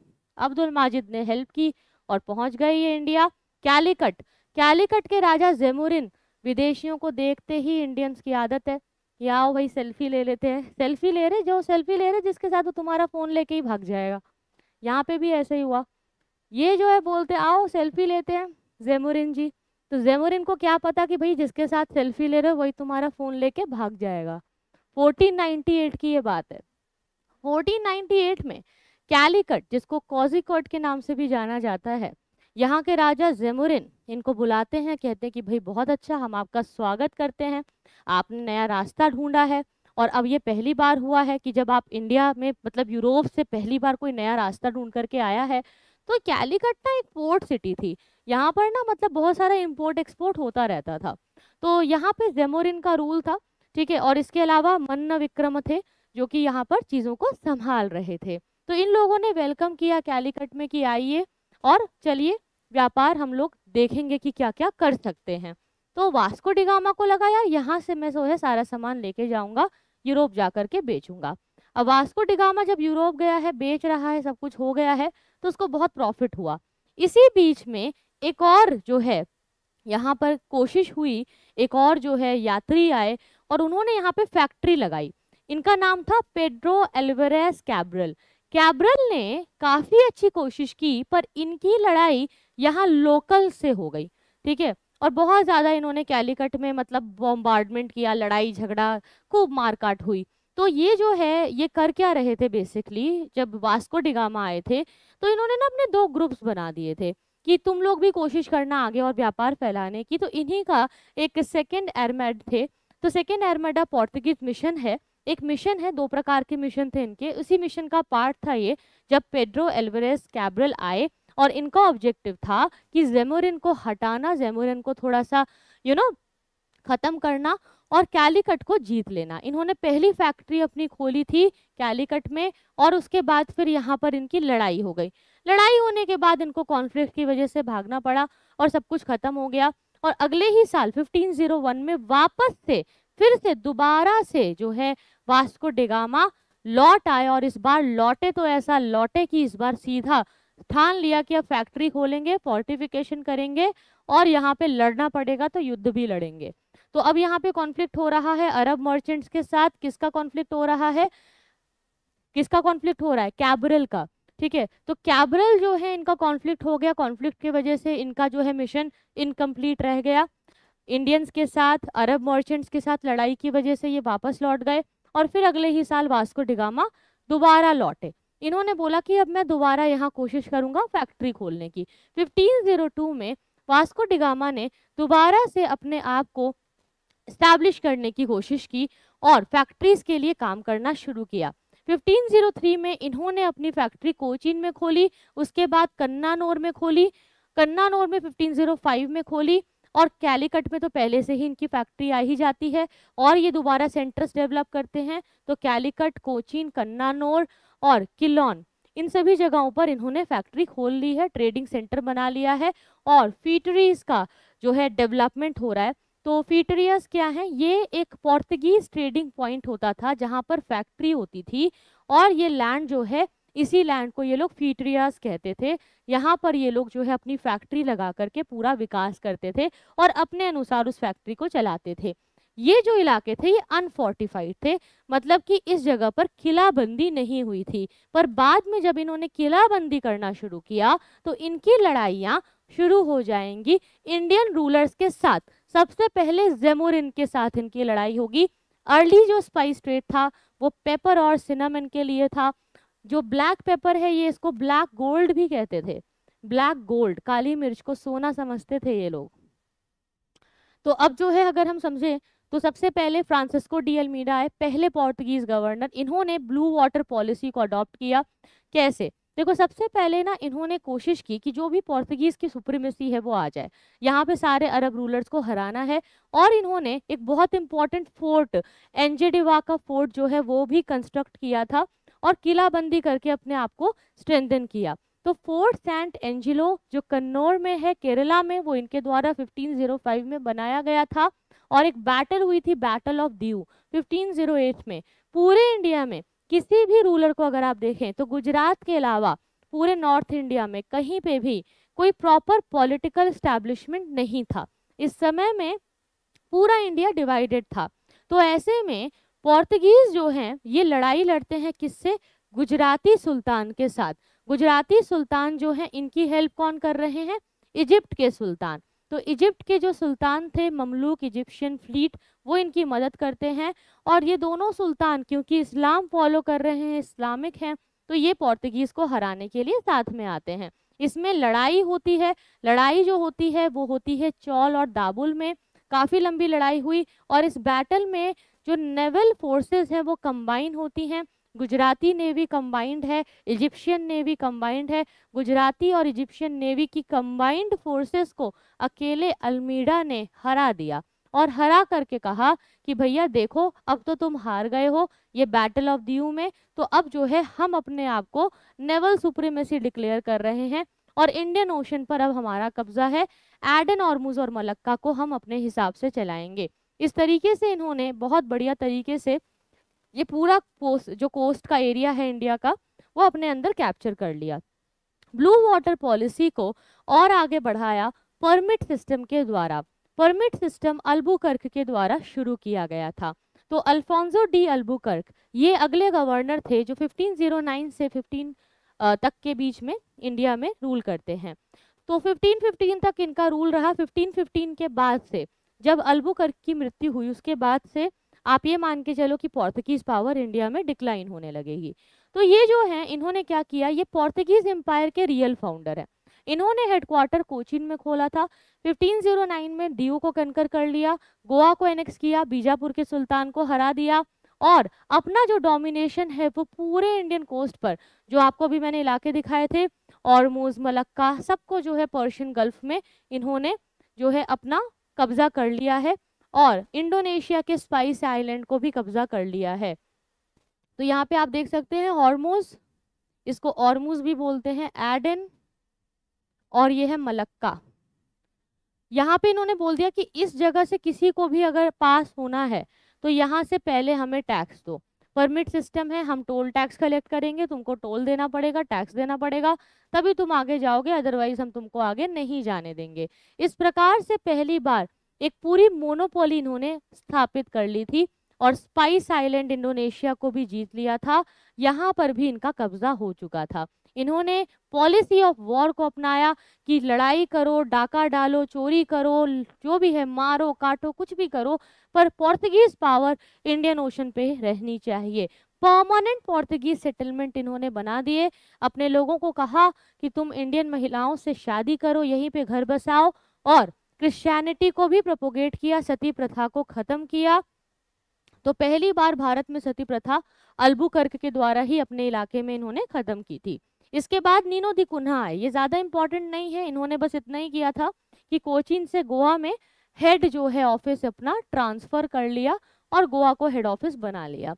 अब्दुल माजिद ने हेल्प की और पहुंच गए ये इंडिया कैलिकट कैलिकट के राजा जेमुरिन विदेशियों को देखते ही इंडियंस की आदत है कि आओ भाई सेल्फी ले लेते हैं सेल्फी ले रहे जो सेल्फी ले रहे जिसके साथ वो तुम्हारा फ़ोन लेके ही भाग जाएगा यहाँ पे भी ऐसे ही हुआ ये जो है बोलते आओ सेल्फी लेते हैं जेमुरिन जी तो जेमुरिन को क्या पता कि भाई जिसके साथ सेल्फी ले रहे हो वही तुम्हारा फ़ोन लेके भाग जाएगा फोर्टीन की ये बात है फोर्टीन में कैलीकट जिसको कॉजिकट के नाम से भी जाना जाता है यहाँ के राजा जेमुरिन इनको बुलाते हैं कहते हैं कि भाई बहुत अच्छा हम आपका स्वागत करते हैं आपने नया रास्ता ढूंढा है और अब ये पहली बार हुआ है कि जब आप इंडिया में मतलब यूरोप से पहली बार कोई नया रास्ता ढूंढ करके आया है तो कैलीकट ना एक पोर्ट सिटी थी यहाँ पर ना मतलब बहुत सारा इम्पोर्ट एक्सपोर्ट होता रहता था तो यहाँ पर जेमोरिन का रूल था ठीक है और इसके अलावा मन्न विक्रम थे जो कि यहाँ पर चीज़ों को संभाल रहे थे तो इन लोगों ने वेलकम किया कैलीकट में कि आइए और चलिए व्यापार हम लोग देखेंगे कि क्या क्या कर सकते हैं तो वास्को डिगामा को लगा यार यहाँ से मैं जो है सारा सामान लेके जाऊँगा यूरोप जा के बेचूंगा अब वास्को डिगामा जब यूरोप गया है बेच रहा है सब कुछ हो गया है तो उसको बहुत प्रॉफिट हुआ इसी बीच में एक और जो है यहाँ पर कोशिश हुई एक और जो है यात्री आए और उन्होंने यहाँ पे फैक्ट्री लगाई इनका नाम था पेड्रो एल्वरेस कैब्रल कैब्रल ने काफ़ी अच्छी कोशिश की पर इनकी लड़ाई यहाँ लोकल से हो गई ठीक है और बहुत ज़्यादा इन्होंने कैलीकट में मतलब बॉम्बार्डमेंट किया लड़ाई झगड़ा खूब मारकाट हुई तो ये जो है ये कर क्या रहे थे बेसिकली जब वास्को डिगामा आए थे तो इन्होंने ना अपने दो ग्रुप्स बना दिए थे कि तुम लोग भी कोशिश करना आगे और व्यापार फैलाने की तो इन्हीं का एक सेकेंड एरमेड थे तो सेकेंड एरमेडा पोर्तुगीज मिशन है एक मिशन है दो प्रकार के मिशन थे इनके उसी मिशन का पार्ट था ये जब पेड्रो एल्वरेस कैब्रल आए और इनका ऑब्जेक्टिव था कि जेमोरिन को हटाना जेमोरिन को थोड़ा सा यू नो ख़त्म करना और कैलीकट को जीत लेना इन्होंने पहली फैक्ट्री अपनी खोली थी कैलीकट में और उसके बाद फिर यहाँ पर इनकी लड़ाई हो गई लड़ाई होने के बाद इनको कॉन्फ्लिक्ट की वजह से भागना पड़ा और सब कुछ ख़त्म हो गया और अगले ही साल 1501 में वापस से फिर से दोबारा से जो है वास्को डेगामा लौट आए और इस बार लौटे तो ऐसा लौटे कि इस बार सीधा ठान लिया कि अब फैक्ट्री खोलेंगे फोर्टिफिकेशन करेंगे और यहाँ पे लड़ना पड़ेगा तो युद्ध भी लड़ेंगे तो अब यहाँ पे कॉन्फ्लिक्ट हो रहा है अरब मर्चेंट्स के साथ किसका कॉन्फ्लिक्ट हो रहा है किसका कॉन्फ्लिक्ट हो रहा है कैबरल का ठीक है तो कैबरल जो है इनका कॉन्फ्लिक्ट हो गया कॉन्फ्लिक्ट की वजह से इनका जो है मिशन इनकम्प्लीट रह गया इंडियंस के साथ अरब मर्चेंट्स के साथ लड़ाई की वजह से ये वापस लौट गए और फिर अगले ही साल वास्को डिगामा दोबारा लौटे इन्होंने बोला कि अब मैं दोबारा यहाँ कोशिश करूँगा फैक्ट्री खोलने की 1502 में वास्को डिगामा ने दोबारा से अपने आप को इस्टेब्लिश करने की कोशिश की और फैक्ट्रीज के लिए काम करना शुरू किया 1503 में इन्होंने अपनी फैक्ट्री कोचिन में खोली उसके बाद कन्नानोर में खोली कन्नानोर में 1505 में खोली और कैलीकट में तो पहले से ही इनकी फैक्ट्री आ ही जाती है और ये दोबारा सेंटर्स डेवलप करते हैं तो कैलीकट कोचिन कन्नानोर और किलौन इन सभी जगहों पर इन्होंने फैक्ट्री खोल ली है ट्रेडिंग सेंटर बना लिया है और फीटरीज का जो है डेवलपमेंट हो रहा है तो फीटरियस क्या है ये एक पोर्तगीज ट्रेडिंग पॉइंट होता था जहाँ पर फैक्ट्री होती थी और ये लैंड जो है इसी लैंड को ये लोग फीटरियाज कहते थे यहाँ पर ये लोग जो है अपनी फैक्ट्री लगा करके पूरा विकास करते थे और अपने अनुसार उस फैक्ट्री को चलाते थे ये जो इलाके थे ये अनफोर्टिफाइड थे मतलब कि इस जगह पर किलाबंदी नहीं हुई थी पर बाद में जब इन्होंने किलाबंदी करना शुरू किया तो इनकी लड़ाइयाँ शुरू हो जाएंगी इंडियन रूलर्स के साथ सबसे पहले जेमुर के साथ इनकी लड़ाई होगी अर्ली जो स्पाइस ट्रेड था वो पेपर और सिनेमन के लिए था जो ब्लैक पेपर है ये इसको ब्लैक गोल्ड भी कहते थे ब्लैक गोल्ड काली मिर्च को सोना समझते थे ये लोग तो अब जो है अगर हम समझें तो सबसे पहले फ्रांसिस्को डी एलमीडा है पहले पोर्तुगीज गवर्नर इन्होंने ब्लू वाटर पॉलिसी को अडॉप्ट किया कैसे देखो सबसे पहले ना इन्होंने कोशिश की कि जो भी पोर्तुगीज की सुप्रीमेसी है वो आ जाए यहाँ पे सारे अरब रूलर्स को हराना है और इन्होंने एक बहुत इंपॉर्टेंट फोर्ट एनजेडिवा का फोर्ट जो है वो भी कंस्ट्रक्ट किया था और किलाबंदी करके अपने आप को स्ट्रेंथन किया तो फोर्ट सेंट एंजिलो जो कन्नौर में है केरला में वो इनके द्वारा 1505 में बनाया गया था और एक बैटल हुई थी बैटल ऑफ दीव 1508 में पूरे इंडिया में किसी भी रूलर को अगर आप देखें तो गुजरात के अलावा पूरे नॉर्थ इंडिया में कहीं पे भी कोई प्रॉपर पॉलिटिकल स्टैब्लिशमेंट नहीं था इस समय में पूरा इंडिया डिवाइडेड था तो ऐसे में पोर्तगीज जो हैं ये लड़ाई लड़ते हैं किससे गुजराती सुल्तान के साथ गुजराती सुल्तान जो हैं इनकी हेल्प कौन कर रहे हैं इजिप्ट के सुल्तान तो इजिप्ट के जो सुल्तान थे ममलूक इजिप्शियन फ्लीट वो इनकी मदद करते हैं और ये दोनों सुल्तान क्योंकि इस्लाम फॉलो कर रहे हैं इस्लामिक हैं तो ये पोर्तगीज़ को हराने के लिए साथ में आते हैं इसमें लड़ाई होती है लड़ाई जो होती है वो होती है चौल और दाबुल में काफ़ी लंबी लड़ाई हुई और इस बैटल में जो नेवल फोर्सेस हैं वो कंबाइन होती हैं गुजराती नेवी कंबाइंड है इजिप्शियन नेवी कंबाइंड है गुजराती और इजिप्शियन नेवी की कंबाइंड फोर्सेस को अकेले अल्मीडा ने हरा दिया और हरा करके कहा कि भैया देखो अब तो तुम हार गए हो ये बैटल ऑफ दीव में तो अब जो है हम अपने आप को नेवल सुप्रीमेसी डिक्लेयर कर रहे हैं और इंडियन ओशन पर अब हमारा कब्जा है एडन और मुज और मलक्का को हम अपने हिसाब से चलाएंगे इस तरीके से इन्होंने बहुत बढ़िया तरीके से ये पूरा कोस्ट जो कोस्ट का एरिया है इंडिया का वो अपने अंदर कैप्चर कर लिया ब्लू वाटर पॉलिसी को और आगे बढ़ाया परमिट सिस्टम के द्वारा परमिट सिस्टम अल्बुकर्क के द्वारा शुरू किया गया था तो अल्फोंसो डी अल्बुकर्क ये अगले गवर्नर थे जो 1509 से 15 तक के बीच में इंडिया में रूल करते हैं तो 1515 तक इनका रूल रहा 1515 के बाद से जब अल्बुकर्क की मृत्यु हुई उसके बाद से आप ये मान के चलो कि पोर्तुगीज पावर इंडिया में डिक्लाइन होने लगेगी तो ये जो है इन्होंने क्या किया ये पोर्तुगीज एम्पायर के रियल फाउंडर है इन्होंने हेडक्वार्टर कोचिन में खोला था 1509 में दीव को कनकर कर लिया गोवा को एनेक्स किया बीजापुर के सुल्तान को हरा दिया और अपना जो डोमिनेशन है वो पूरे इंडियन कोस्ट पर जो आपको अभी मैंने इलाके दिखाए थे और मोज मलक्का सबको जो है पर्शियन गल्फ में इन्होंने जो है अपना कब्जा कर लिया है और इंडोनेशिया के स्पाइस आइलैंड को भी कब्जा कर लिया है तो यहाँ पे आप देख सकते हैं हॉर्मोज इसको ऑर्मूज भी बोलते हैं एडन और ये है मलक्का यहाँ पे इन्होंने बोल दिया कि इस जगह से किसी को भी अगर पास होना है तो यहाँ से पहले हमें टैक्स दो परमिट सिस्टम है हम टोल टैक्स कलेक्ट करेंगे तुमको टोल देना पड़ेगा टैक्स देना पड़ेगा तभी तुम आगे जाओगे अदरवाइज हम तुमको आगे नहीं जाने देंगे इस प्रकार से पहली बार एक पूरी मोनोपोली इन्होंने स्थापित कर ली थी और स्पाइस आइलैंड इंडोनेशिया को भी जीत लिया था यहाँ पर भी इनका कब्जा हो चुका था इन्होंने पॉलिसी ऑफ वॉर को अपनाया कि लड़ाई करो डाका डालो चोरी करो जो भी है मारो काटो कुछ भी करो पर पोर्तुगीज पावर इंडियन ओशन पे रहनी चाहिए परमानेंट पोर्तुगीज सेटलमेंट इन्होंने बना दिए अपने लोगों को कहा कि तुम इंडियन महिलाओं से शादी करो यहीं पे घर बसाओ और क्रिश्चियनिटी को भी प्रोपोगेट किया सती प्रथा को ख़त्म किया तो पहली बार भारत में सती प्रथा अल्बुकर्क के द्वारा ही अपने इलाके में इन्होंने ख़त्म की थी इसके बाद नीनो दी कुन्हा आए ये ज़्यादा इम्पॉर्टेंट नहीं है इन्होंने बस इतना ही किया था कि कोचिन से गोवा में हेड जो है ऑफिस अपना ट्रांसफ़र कर लिया और गोवा को हेड ऑफिस बना लिया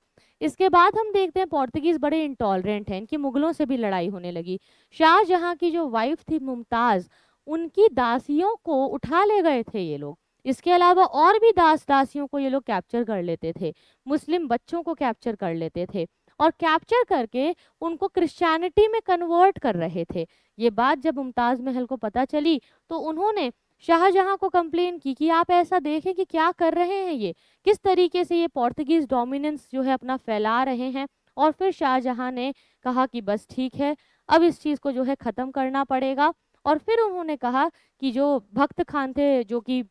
इसके बाद हम देखते हैं पोर्तुगीज़ बड़े इंटॉलरेंट हैं इनकी मुगलों से भी लड़ाई होने लगी शाहजहाँ की जो वाइफ थी मुमताज़ उनकी दासियों को उठा ले गए थे ये लोग इसके अलावा और भी दास दासियों को ये लोग कैप्चर कर लेते थे मुस्लिम बच्चों को कैप्चर कर लेते थे और कैप्चर करके उनको क्रिश्चियनिटी में कन्वर्ट कर रहे थे ये बात जब मुमताज़ महल को पता चली तो उन्होंने शाहजहाँ को कंप्लेन की कि आप ऐसा देखें कि क्या कर रहे हैं ये किस तरीके से ये पोर्तगीज़ डोमिनेंस जो है अपना फैला रहे हैं और फिर शाहजहाँ ने कहा कि बस ठीक है अब इस चीज़ को जो है ख़त्म करना पड़ेगा और फिर उन्होंने कहा कि जो भक्त खान थे जो कि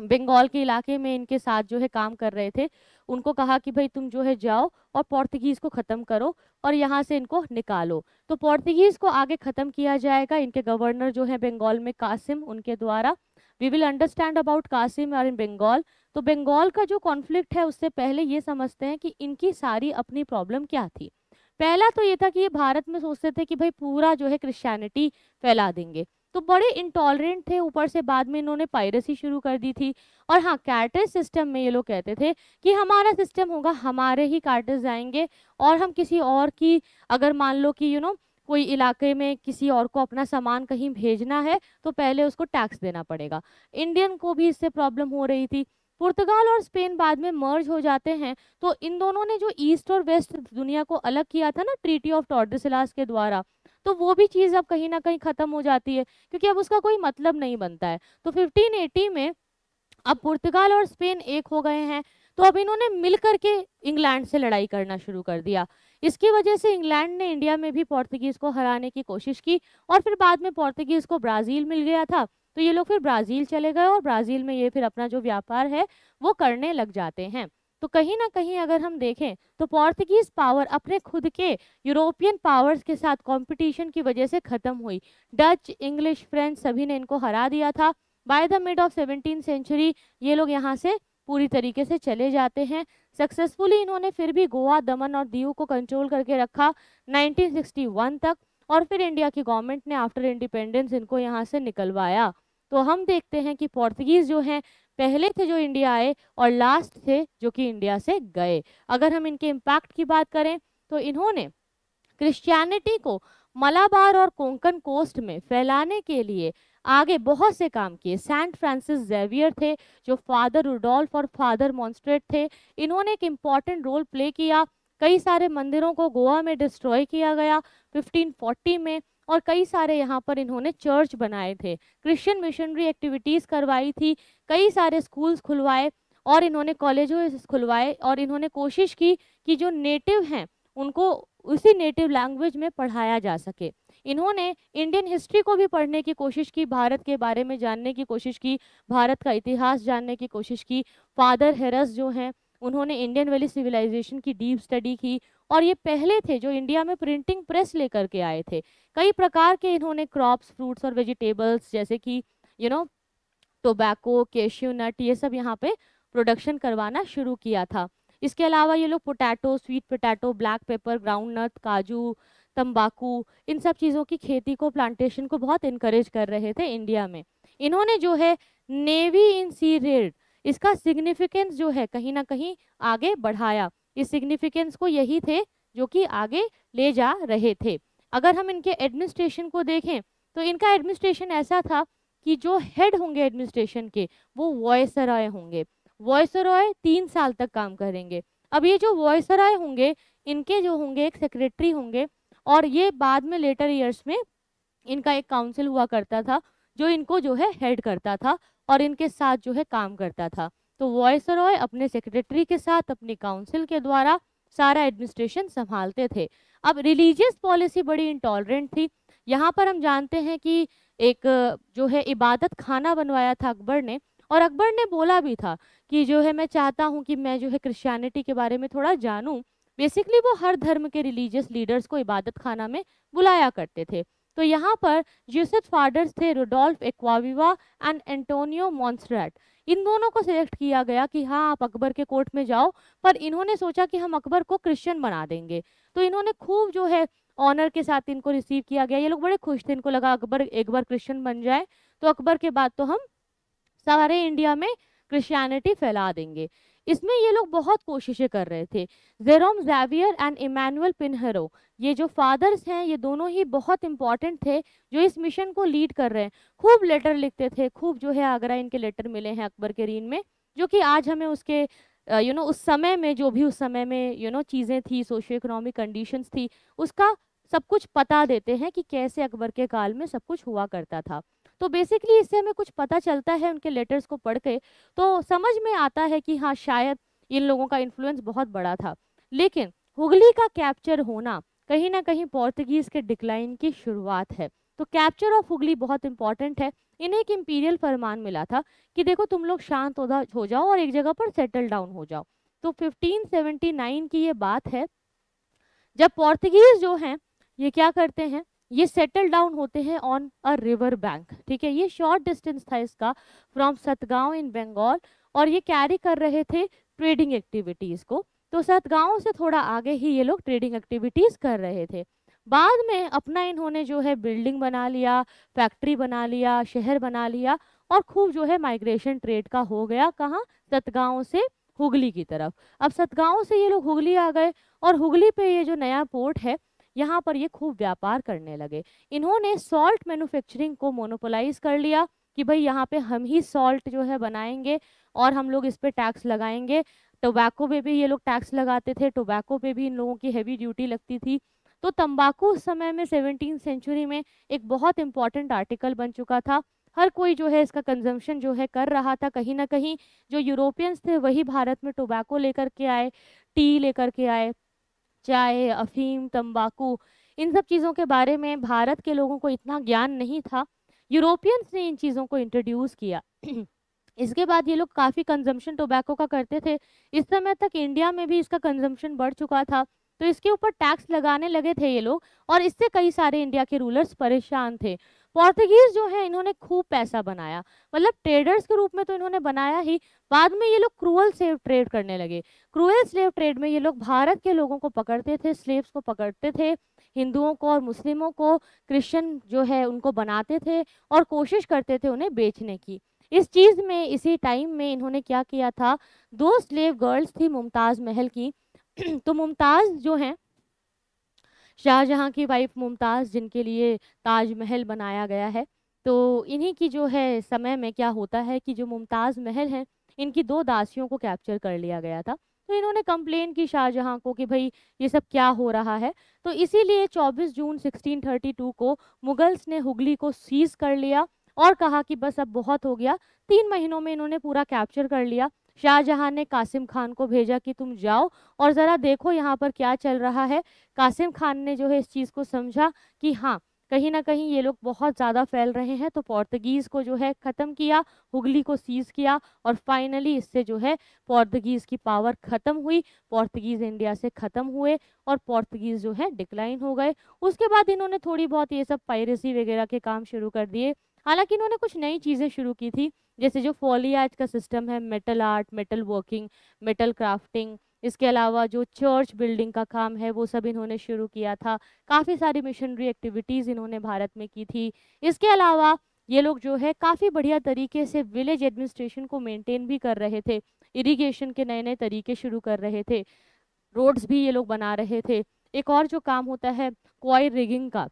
बंगाल के इलाके में इनके साथ जो है काम कर रहे थे उनको कहा कि भाई तुम जो है जाओ और पोर्तगीज़ को ख़त्म करो और यहाँ से इनको निकालो तो पोर्तगीज़ को आगे ख़त्म किया जाएगा इनके गवर्नर जो है बंगाल में कासिम उनके द्वारा we will understand about Qasim और इन बंगाल तो बंगाल का जो कॉन्फ्लिक्ट है उससे पहले ये समझते हैं कि इनकी सारी अपनी प्रॉब्लम क्या थी पहला तो ये था कि ये भारत में सोचते थे कि भाई पूरा जो है क्रिश्चियनिटी फैला देंगे तो बड़े इंटॉलरेंट थे ऊपर से बाद में इन्होंने पायरेसी शुरू कर दी थी और हाँ कार्टेज सिस्टम में ये लोग कहते थे कि हमारा सिस्टम होगा हमारे ही कार्टेज जाएंगे और हम किसी और की अगर मान लो कि यू नो कोई इलाके में किसी और को अपना सामान कहीं भेजना है तो पहले उसको टैक्स देना पड़ेगा इंडियन को भी इससे प्रॉब्लम हो रही थी पुर्तगाल और स्पेन बाद में मर्ज हो जाते हैं तो इन दोनों ने जो ईस्ट और वेस्ट दुनिया को अलग किया था ना ट्रीटी ऑफ टॉर्डसिलास के द्वारा तो वो भी चीज़ अब कहीं ना कहीं ख़त्म हो जाती है क्योंकि अब उसका कोई मतलब नहीं बनता है तो फिफ्टीन में अब पुर्तगाल और स्पेन एक हो गए हैं तो अब इन्होंने मिल करके इंग्लैंड से लड़ाई करना शुरू कर दिया इसकी वजह से इंग्लैंड ने इंडिया में भी पोर्तुगीज़ को हराने की कोशिश की और फिर बाद में पोर्तुगीज़ को ब्राज़ील मिल गया था तो ये लोग फिर ब्राज़ील चले गए और ब्राज़ील में ये फिर अपना जो व्यापार है वो करने लग जाते हैं तो कहीं ना कहीं अगर हम देखें तो पोर्तुगीज़ पावर अपने खुद के यूरोपियन पावर्स के साथ कंपटीशन की वजह से ख़त्म हुई डच इंग्लिश फ्रेंच सभी ने इनको हरा दिया था by the mid of seventeen century ये लोग यहाँ से पूरी तरीके से चले जाते हैं सक्सेसफुली इन्होंने फिर भी गोवा दमन और दीव को कंट्रोल करके रखा नाइनटीन तक और फिर इंडिया की गवर्नमेंट ने आफ्टर इंडिपेंडेंस इनको यहाँ से निकलवाया तो हम देखते हैं कि पोर्तुगीज़ जो हैं पहले थे जो इंडिया आए और लास्ट थे जो कि इंडिया से गए अगर हम इनके इम्पैक्ट की बात करें तो इन्होंने क्रिश्चियनिटी को मलाबार और कोंकण कोस्ट में फैलाने के लिए आगे बहुत से काम किए सेंट फ्रांसिस जेवियर थे जो फादर रुडोल्फ और फादर मॉन्स्ट्रेट थे इन्होंने एक इम्पॉर्टेंट रोल प्ले किया कई सारे मंदिरों को गोवा में डिस्ट्रॉय किया गया 1540 में और कई सारे यहाँ पर इन्होंने चर्च बनाए थे क्रिश्चियन मिशनरी एक्टिविटीज़ करवाई थी कई सारे स्कूल्स खुलवाए और इन्होंने कॉलेज खुलवाए और इन्होंने कोशिश की कि जो नेटिव हैं उनको उसी नेटिव लैंग्वेज में पढ़ाया जा सके इन्होंने इंडियन हिस्ट्री को भी पढ़ने की कोशिश की भारत के बारे में जानने की कोशिश की भारत का इतिहास जानने की कोशिश की फादर हेरस जो हैं उन्होंने इंडियन वैली सिविलाइजेशन की डीप स्टडी की और ये पहले थे जो इंडिया में प्रिंटिंग प्रेस लेकर के आए थे कई प्रकार के इन्होंने क्रॉप्स फ्रूट्स और वेजिटेबल्स जैसे कि you know tobacco cashew nut ये सब यहाँ पे प्रोडक्शन करवाना शुरू किया था इसके अलावा ये लोग potato sweet potato black pepper ground nut काजू तम्बाकू इन सब चीज़ों की खेती को प्लांटेशन को बहुत इनक्रेज कर रहे थे इंडिया में इन्होंने जो है नेवी इन सी रेड इसका सिग्निफिकेंस जो है कहीं ना कहीं आगे बढ़ाया इस सिग्निफिकेंस को यही थे जो कि आगे ले जा रहे थे अगर हम इनके एडमिनिस्ट्रेशन को देखें तो इनका एडमिनिस्ट्रेशन ऐसा था कि जो हेड होंगे एडमिनिस्ट्रेशन के वो रॉय होंगे रॉय तीन साल तक काम करेंगे अब ये जो वॉयसराय होंगे इनके जो होंगे एक सेक्रेटरी होंगे और ये बाद में लेटर ईयर्स में इनका एक काउंसिल हुआ करता था जो इनको जो है हेड करता था और इनके साथ जो है काम करता था तो वॉयस रॉय अपने सेक्रेटरी के साथ अपनी काउंसिल के द्वारा सारा एडमिनिस्ट्रेशन संभालते थे अब रिलीजियस पॉलिसी बड़ी इंटॉलरेंट थी यहाँ पर हम जानते हैं कि एक जो है इबादत खाना बनवाया था अकबर ने और अकबर ने बोला भी था कि जो है मैं चाहता हूँ कि मैं जो है क्रिश्चियनिटी के बारे में थोड़ा जानूँ बेसिकली वो हर धर्म के रिलीजियस लीडर्स को इबादत खाना में बुलाया करते थे तो यहाँ पर यूसुफ फादर्स थे रोडोल्फ एक्वाविवा एंड एंटोनियो मॉन्सरेट इन दोनों को सिलेक्ट किया गया कि हाँ आप अकबर के कोर्ट में जाओ पर इन्होंने सोचा कि हम अकबर को क्रिश्चियन बना देंगे तो इन्होंने खूब जो है ऑनर के साथ इनको रिसीव किया गया ये लोग बड़े खुश थे इनको लगा अकबर एक बार क्रिश्चियन बन जाए तो अकबर के बाद तो हम सारे इंडिया में क्रिश्चियनिटी फैला देंगे इसमें ये लोग बहुत कोशिशें कर रहे थे Jerome Xavier and Emmanuel Pinheiro ये जो फादर्स हैं ये दोनों ही बहुत इंपॉर्टेंट थे जो इस मिशन को लीड कर रहे हैं खूब लेटर लिखते थे खूब जो है आगरा इनके लेटर मिले हैं अकबर के रीन में जो कि आज हमें उसके यू नो know, उस समय में जो भी उस समय में यू नो चीज़ें थी सोशो इकोनॉमिक कंडीशन थी उसका सब कुछ पता देते हैं कि कैसे अकबर के काल में सब कुछ हुआ करता था तो बेसिकली इससे हमें कुछ पता चलता है उनके लेटर्स को पढ़ के तो समझ में आता है कि हाँ शायद इन लोगों का इन्फ्लुएंस बहुत बड़ा था लेकिन हुगली का कैप्चर होना कहीं ना कहीं पोर्तुगीज़ के डिक्लाइन की शुरुआत है तो कैप्चर ऑफ हुगली बहुत इंपॉर्टेंट है इन्हें एक इम्पीरियल फरमान मिला था कि देखो तुम लोग शांत हो जाओ और एक जगह पर सेटल डाउन हो जाओ तो 1579 की ये बात है जब पोर्तुगीज जो हैं ये क्या करते हैं ये सेटल डाउन होते हैं ऑन अ रिवर बैंक ठीक है ये शॉर्ट डिस्टेंस था इसका फ्रॉम सतगांव इन बंगाल और ये कैरी कर रहे थे ट्रेडिंग एक्टिविटीज़ को तो सतगांव से थोड़ा आगे ही ये लोग ट्रेडिंग एक्टिविटीज़ कर रहे थे बाद में अपना इन्होंने जो है बिल्डिंग बना लिया फैक्ट्री बना लिया शहर बना लिया और खूब जो है माइग्रेशन ट्रेड का हो गया कहाँ सतगाँव से हुगली की तरफ अब सतगाँव से ये लोग हुगली आ गए और हुगली पे ये जो नया पोर्ट है यहाँ पर ये खूब व्यापार करने लगे इन्होंने सॉल्ट मैन्युफैक्चरिंग को मोनोपोलाइज कर लिया कि भाई यहाँ पे हम ही सॉल्ट जो है बनाएंगे और हम लोग इस पर टैक्स लगाएंगे टोबैको पे भी ये लोग टैक्स लगाते थे टोबैको पे भी इन लोगों की हैवी ड्यूटी लगती थी तो तंबाकू उस समय में सेवनटीन सेंचुरी में एक बहुत इंपॉर्टेंट आर्टिकल बन चुका था हर कोई जो है इसका कंजम्पशन जो है कर रहा था कहीं ना कहीं जो यूरोपियंस थे वही भारत में टोबैको लेकर के आए टी लेकर के आए चाय अफीम तंबाकू इन सब चीज़ों के बारे में भारत के लोगों को इतना ज्ञान नहीं था यूरोपियंस ने इन चीज़ों को इंट्रोड्यूस किया इसके बाद ये लोग काफ़ी कंजम्पशन टोबैको का करते थे इस समय तक इंडिया में भी इसका कंजम्पशन बढ़ चुका था तो इसके ऊपर टैक्स लगाने लगे थे ये लोग और इससे कई सारे इंडिया के रूलर्स परेशान थे पोर्तुगीज जो है इन्होंने खूब पैसा बनाया मतलब ट्रेडर्स के रूप में तो इन्होंने बनाया ही बाद में ये लोग क्रूअल स्लेव ट्रेड करने लगे क्रूअल स्लेव ट्रेड में ये लोग भारत के लोगों को पकड़ते थे स्लेव्स को पकड़ते थे हिंदुओं को और मुस्लिमों को क्रिश्चियन जो है उनको बनाते थे और कोशिश करते थे उन्हें बेचने की इस चीज़ में इसी टाइम में इन्होंने क्या किया था दो स्लेव गर्ल्स थी मुमताज़ महल की तो मुमताज़ जो हैं शाहजहाँ की वाइफ मुमताज़ जिनके लिए ताजमहल बनाया गया है तो इन्हीं की जो है समय में क्या होता है कि जो मुमताज़ महल हैं इनकी दो दासियों को कैप्चर कर लिया गया था तो इन्होंने कंप्लेन की शाहजहाँ को कि भाई ये सब क्या हो रहा है तो इसीलिए 24 जून 1632 को मुगल्स ने हुगली को सीज कर लिया और कहा कि बस अब बहुत हो गया तीन महीनों में इन्होंने पूरा कैप्चर कर लिया शाहजहां ने कासिम खान को भेजा कि तुम जाओ और ज़रा देखो यहाँ पर क्या चल रहा है कासिम खान ने जो है इस चीज़ को समझा कि हाँ कहीं ना कहीं ये लोग बहुत ज़्यादा फैल रहे हैं तो पोर्तगीज़ को जो है ख़त्म किया हुगली को सीज़ किया और फाइनली इससे जो है पोर्तगीज़ की पावर ख़त्म हुई पोर्तगीज़ इंडिया से ख़त्म हुए और पोर्तगीज़ जो है डिक्लाइन हो गए उसके बाद इन्होंने थोड़ी बहुत ये सब पायरेसी वगैरह के काम शुरू कर दिए हालांकि इन्होंने कुछ नई चीज़ें शुरू की थी जैसे जो फॉली आर्ट का सिस्टम है metal art metal working metal crafting इसके अलावा जो चर्च बिल्डिंग का काम है वो सब इन्होंने शुरू किया था काफ़ी सारी मिशनरी एक्टिविटीज़ इन्होंने भारत में की थी इसके अलावा ये लोग जो है काफ़ी बढ़िया तरीके से विलेज एडमिनिस्ट्रेशन को मेंटेन भी कर रहे थे इरिगेशन के नए नए तरीके शुरू कर रहे थे रोड्स भी ये लोग बना रहे थे एक और जो काम होता है क्वाई रिगिंग का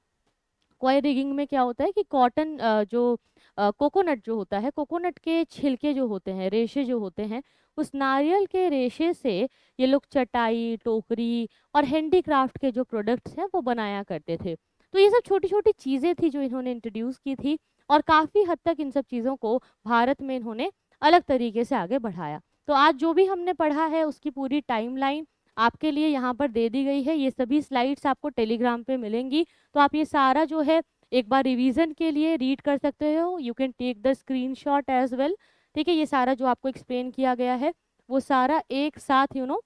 कॉय रिगिंग में क्या होता है कि कॉटन जो कोकोनट जो होता है कोकोनट के छिलके जो होते हैं रेशे जो होते हैं उस नारियल के रेशे से ये लोग चटाई टोकरी और हैंडीक्राफ्ट के जो प्रोडक्ट्स हैं वो बनाया करते थे तो ये सब छोटी छोटी चीज़ें थी जो इन्होंने इंट्रोड्यूस की थी और काफ़ी हद तक इन सब चीज़ों को भारत में इन्होंने अलग तरीके से आगे बढ़ाया तो आज जो भी हमने पढ़ा है उसकी पूरी टाइमलाइन आपके लिए यहाँ पर दे दी गई है ये सभी स्लाइड्स आपको टेलीग्राम पे मिलेंगी तो आप ये सारा जो है एक बार रिवीजन के लिए रीड कर सकते हो you can take the screenshot as well ठीक है ये सारा जो आपको एक्सप्लेन किया गया है वो सारा एक साथ यू you नो know,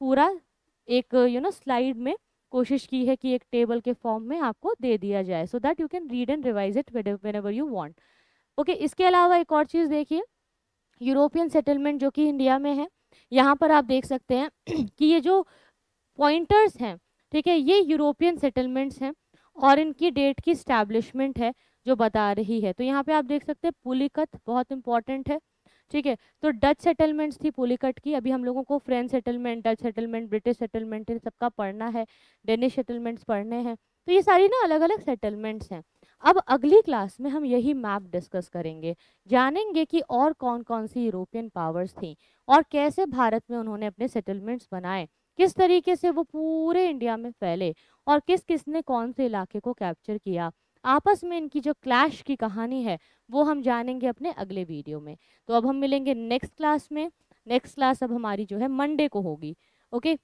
पूरा एक यू नो स्लाइड में कोशिश की है कि एक टेबल के फॉर्म में आपको दे दिया जाए so that you can read and revise it whenever you want okay इसके अलावा एक और चीज़ देखिए यूरोपियन सेटलमेंट जो कि इंडिया में है यहाँ पर आप देख सकते हैं कि ये जो पॉइंटर्स हैं ठीक है ये यूरोपियन सेटलमेंट्स हैं और इनकी डेट की स्टैब्लिशमेंट है जो बता रही है तो यहाँ पे आप देख सकते हैं पुलिकत बहुत इंपॉर्टेंट है ठीक है तो डच सेटलमेंट्स थी पुलिकट की अभी हम लोगों को French settlement Dutch settlement British settlement इन सबका पढ़ना है डेनिश सेटलमेंट्स पढ़ने हैं तो ये सारी ना अलग अलग सेटलमेंट्स हैं अब अगली क्लास में हम यही मैप डिस्कस करेंगे जानेंगे कि और कौन कौन सी यूरोपियन पावर्स थी और कैसे भारत में उन्होंने अपने सेटलमेंट्स बनाए किस तरीके से वो पूरे इंडिया में फैले और किस किस ने कौन से इलाके को कैप्चर किया आपस में इनकी जो क्लैश की कहानी है वो हम जानेंगे अपने अगले वीडियो में तो अब हम मिलेंगे नेक्स्ट क्लास में नेक्स्ट क्लास अब हमारी जो है मंडे को होगी ओके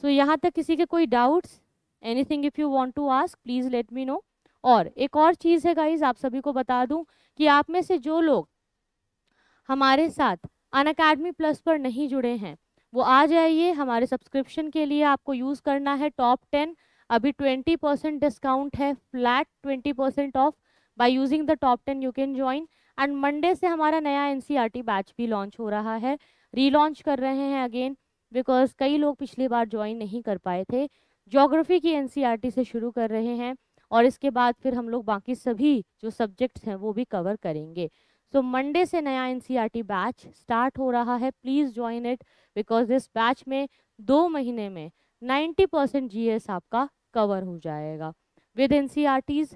सो यहाँ तक किसी के कोई doubts anything if you want to ask please let me know और एक और चीज़ है गाइज आप सभी को बता दूं कि आप में से जो लोग हमारे साथ अन अकेडमी प्लस पर नहीं जुड़े हैं वो आ जाइए हमारे सब्सक्रिप्शन के लिए आपको यूज़ करना है टॉप टेन अभी ट्वेंटी परसेंट डिस्काउंट है flat twenty percent off by using the top ten you can join and Monday से हमारा नया एन बैच e भी लॉन्च हो रहा है रीलॉन्च कर रहे हैं अगेन बिकॉज कई लोग पिछली बार ज्वाइन नहीं कर पाए थे जोग्राफी की एन e से शुरू कर रहे हैं और इसके बाद फिर हम लोग बाकी सभी जो सब्जेक्ट्स हैं वो भी कवर करेंगे सो so, मंडे से नया एन बैच स्टार्ट हो रहा है प्लीज़ ज्वाइन इट बिकॉज इस बैच में दो महीने में 90 परसेंट जी आपका कवर हो जाएगा with N C R Ts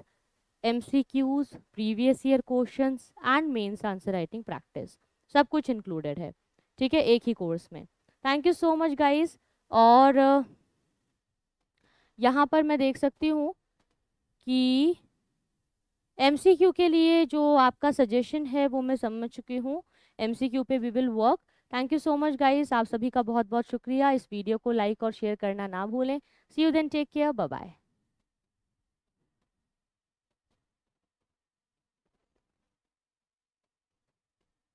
M C Qs previous year question and mains answer writing practice सब कुछ इंक्लूडेड है ठीक है एक ही कोर्स में thank you so much guys और यहाँ पर मैं देख सकती हूँ कि एमसीक्यू के लिए जो आपका सजेशन है वो मैं समझ चुकी हूँ एमसीक्यू पे we will work thank you so much guys आप सभी का बहुत बहुत शुक्रिया इस वीडियो को लाइक और शेयर करना ना भूलें see you then take care bye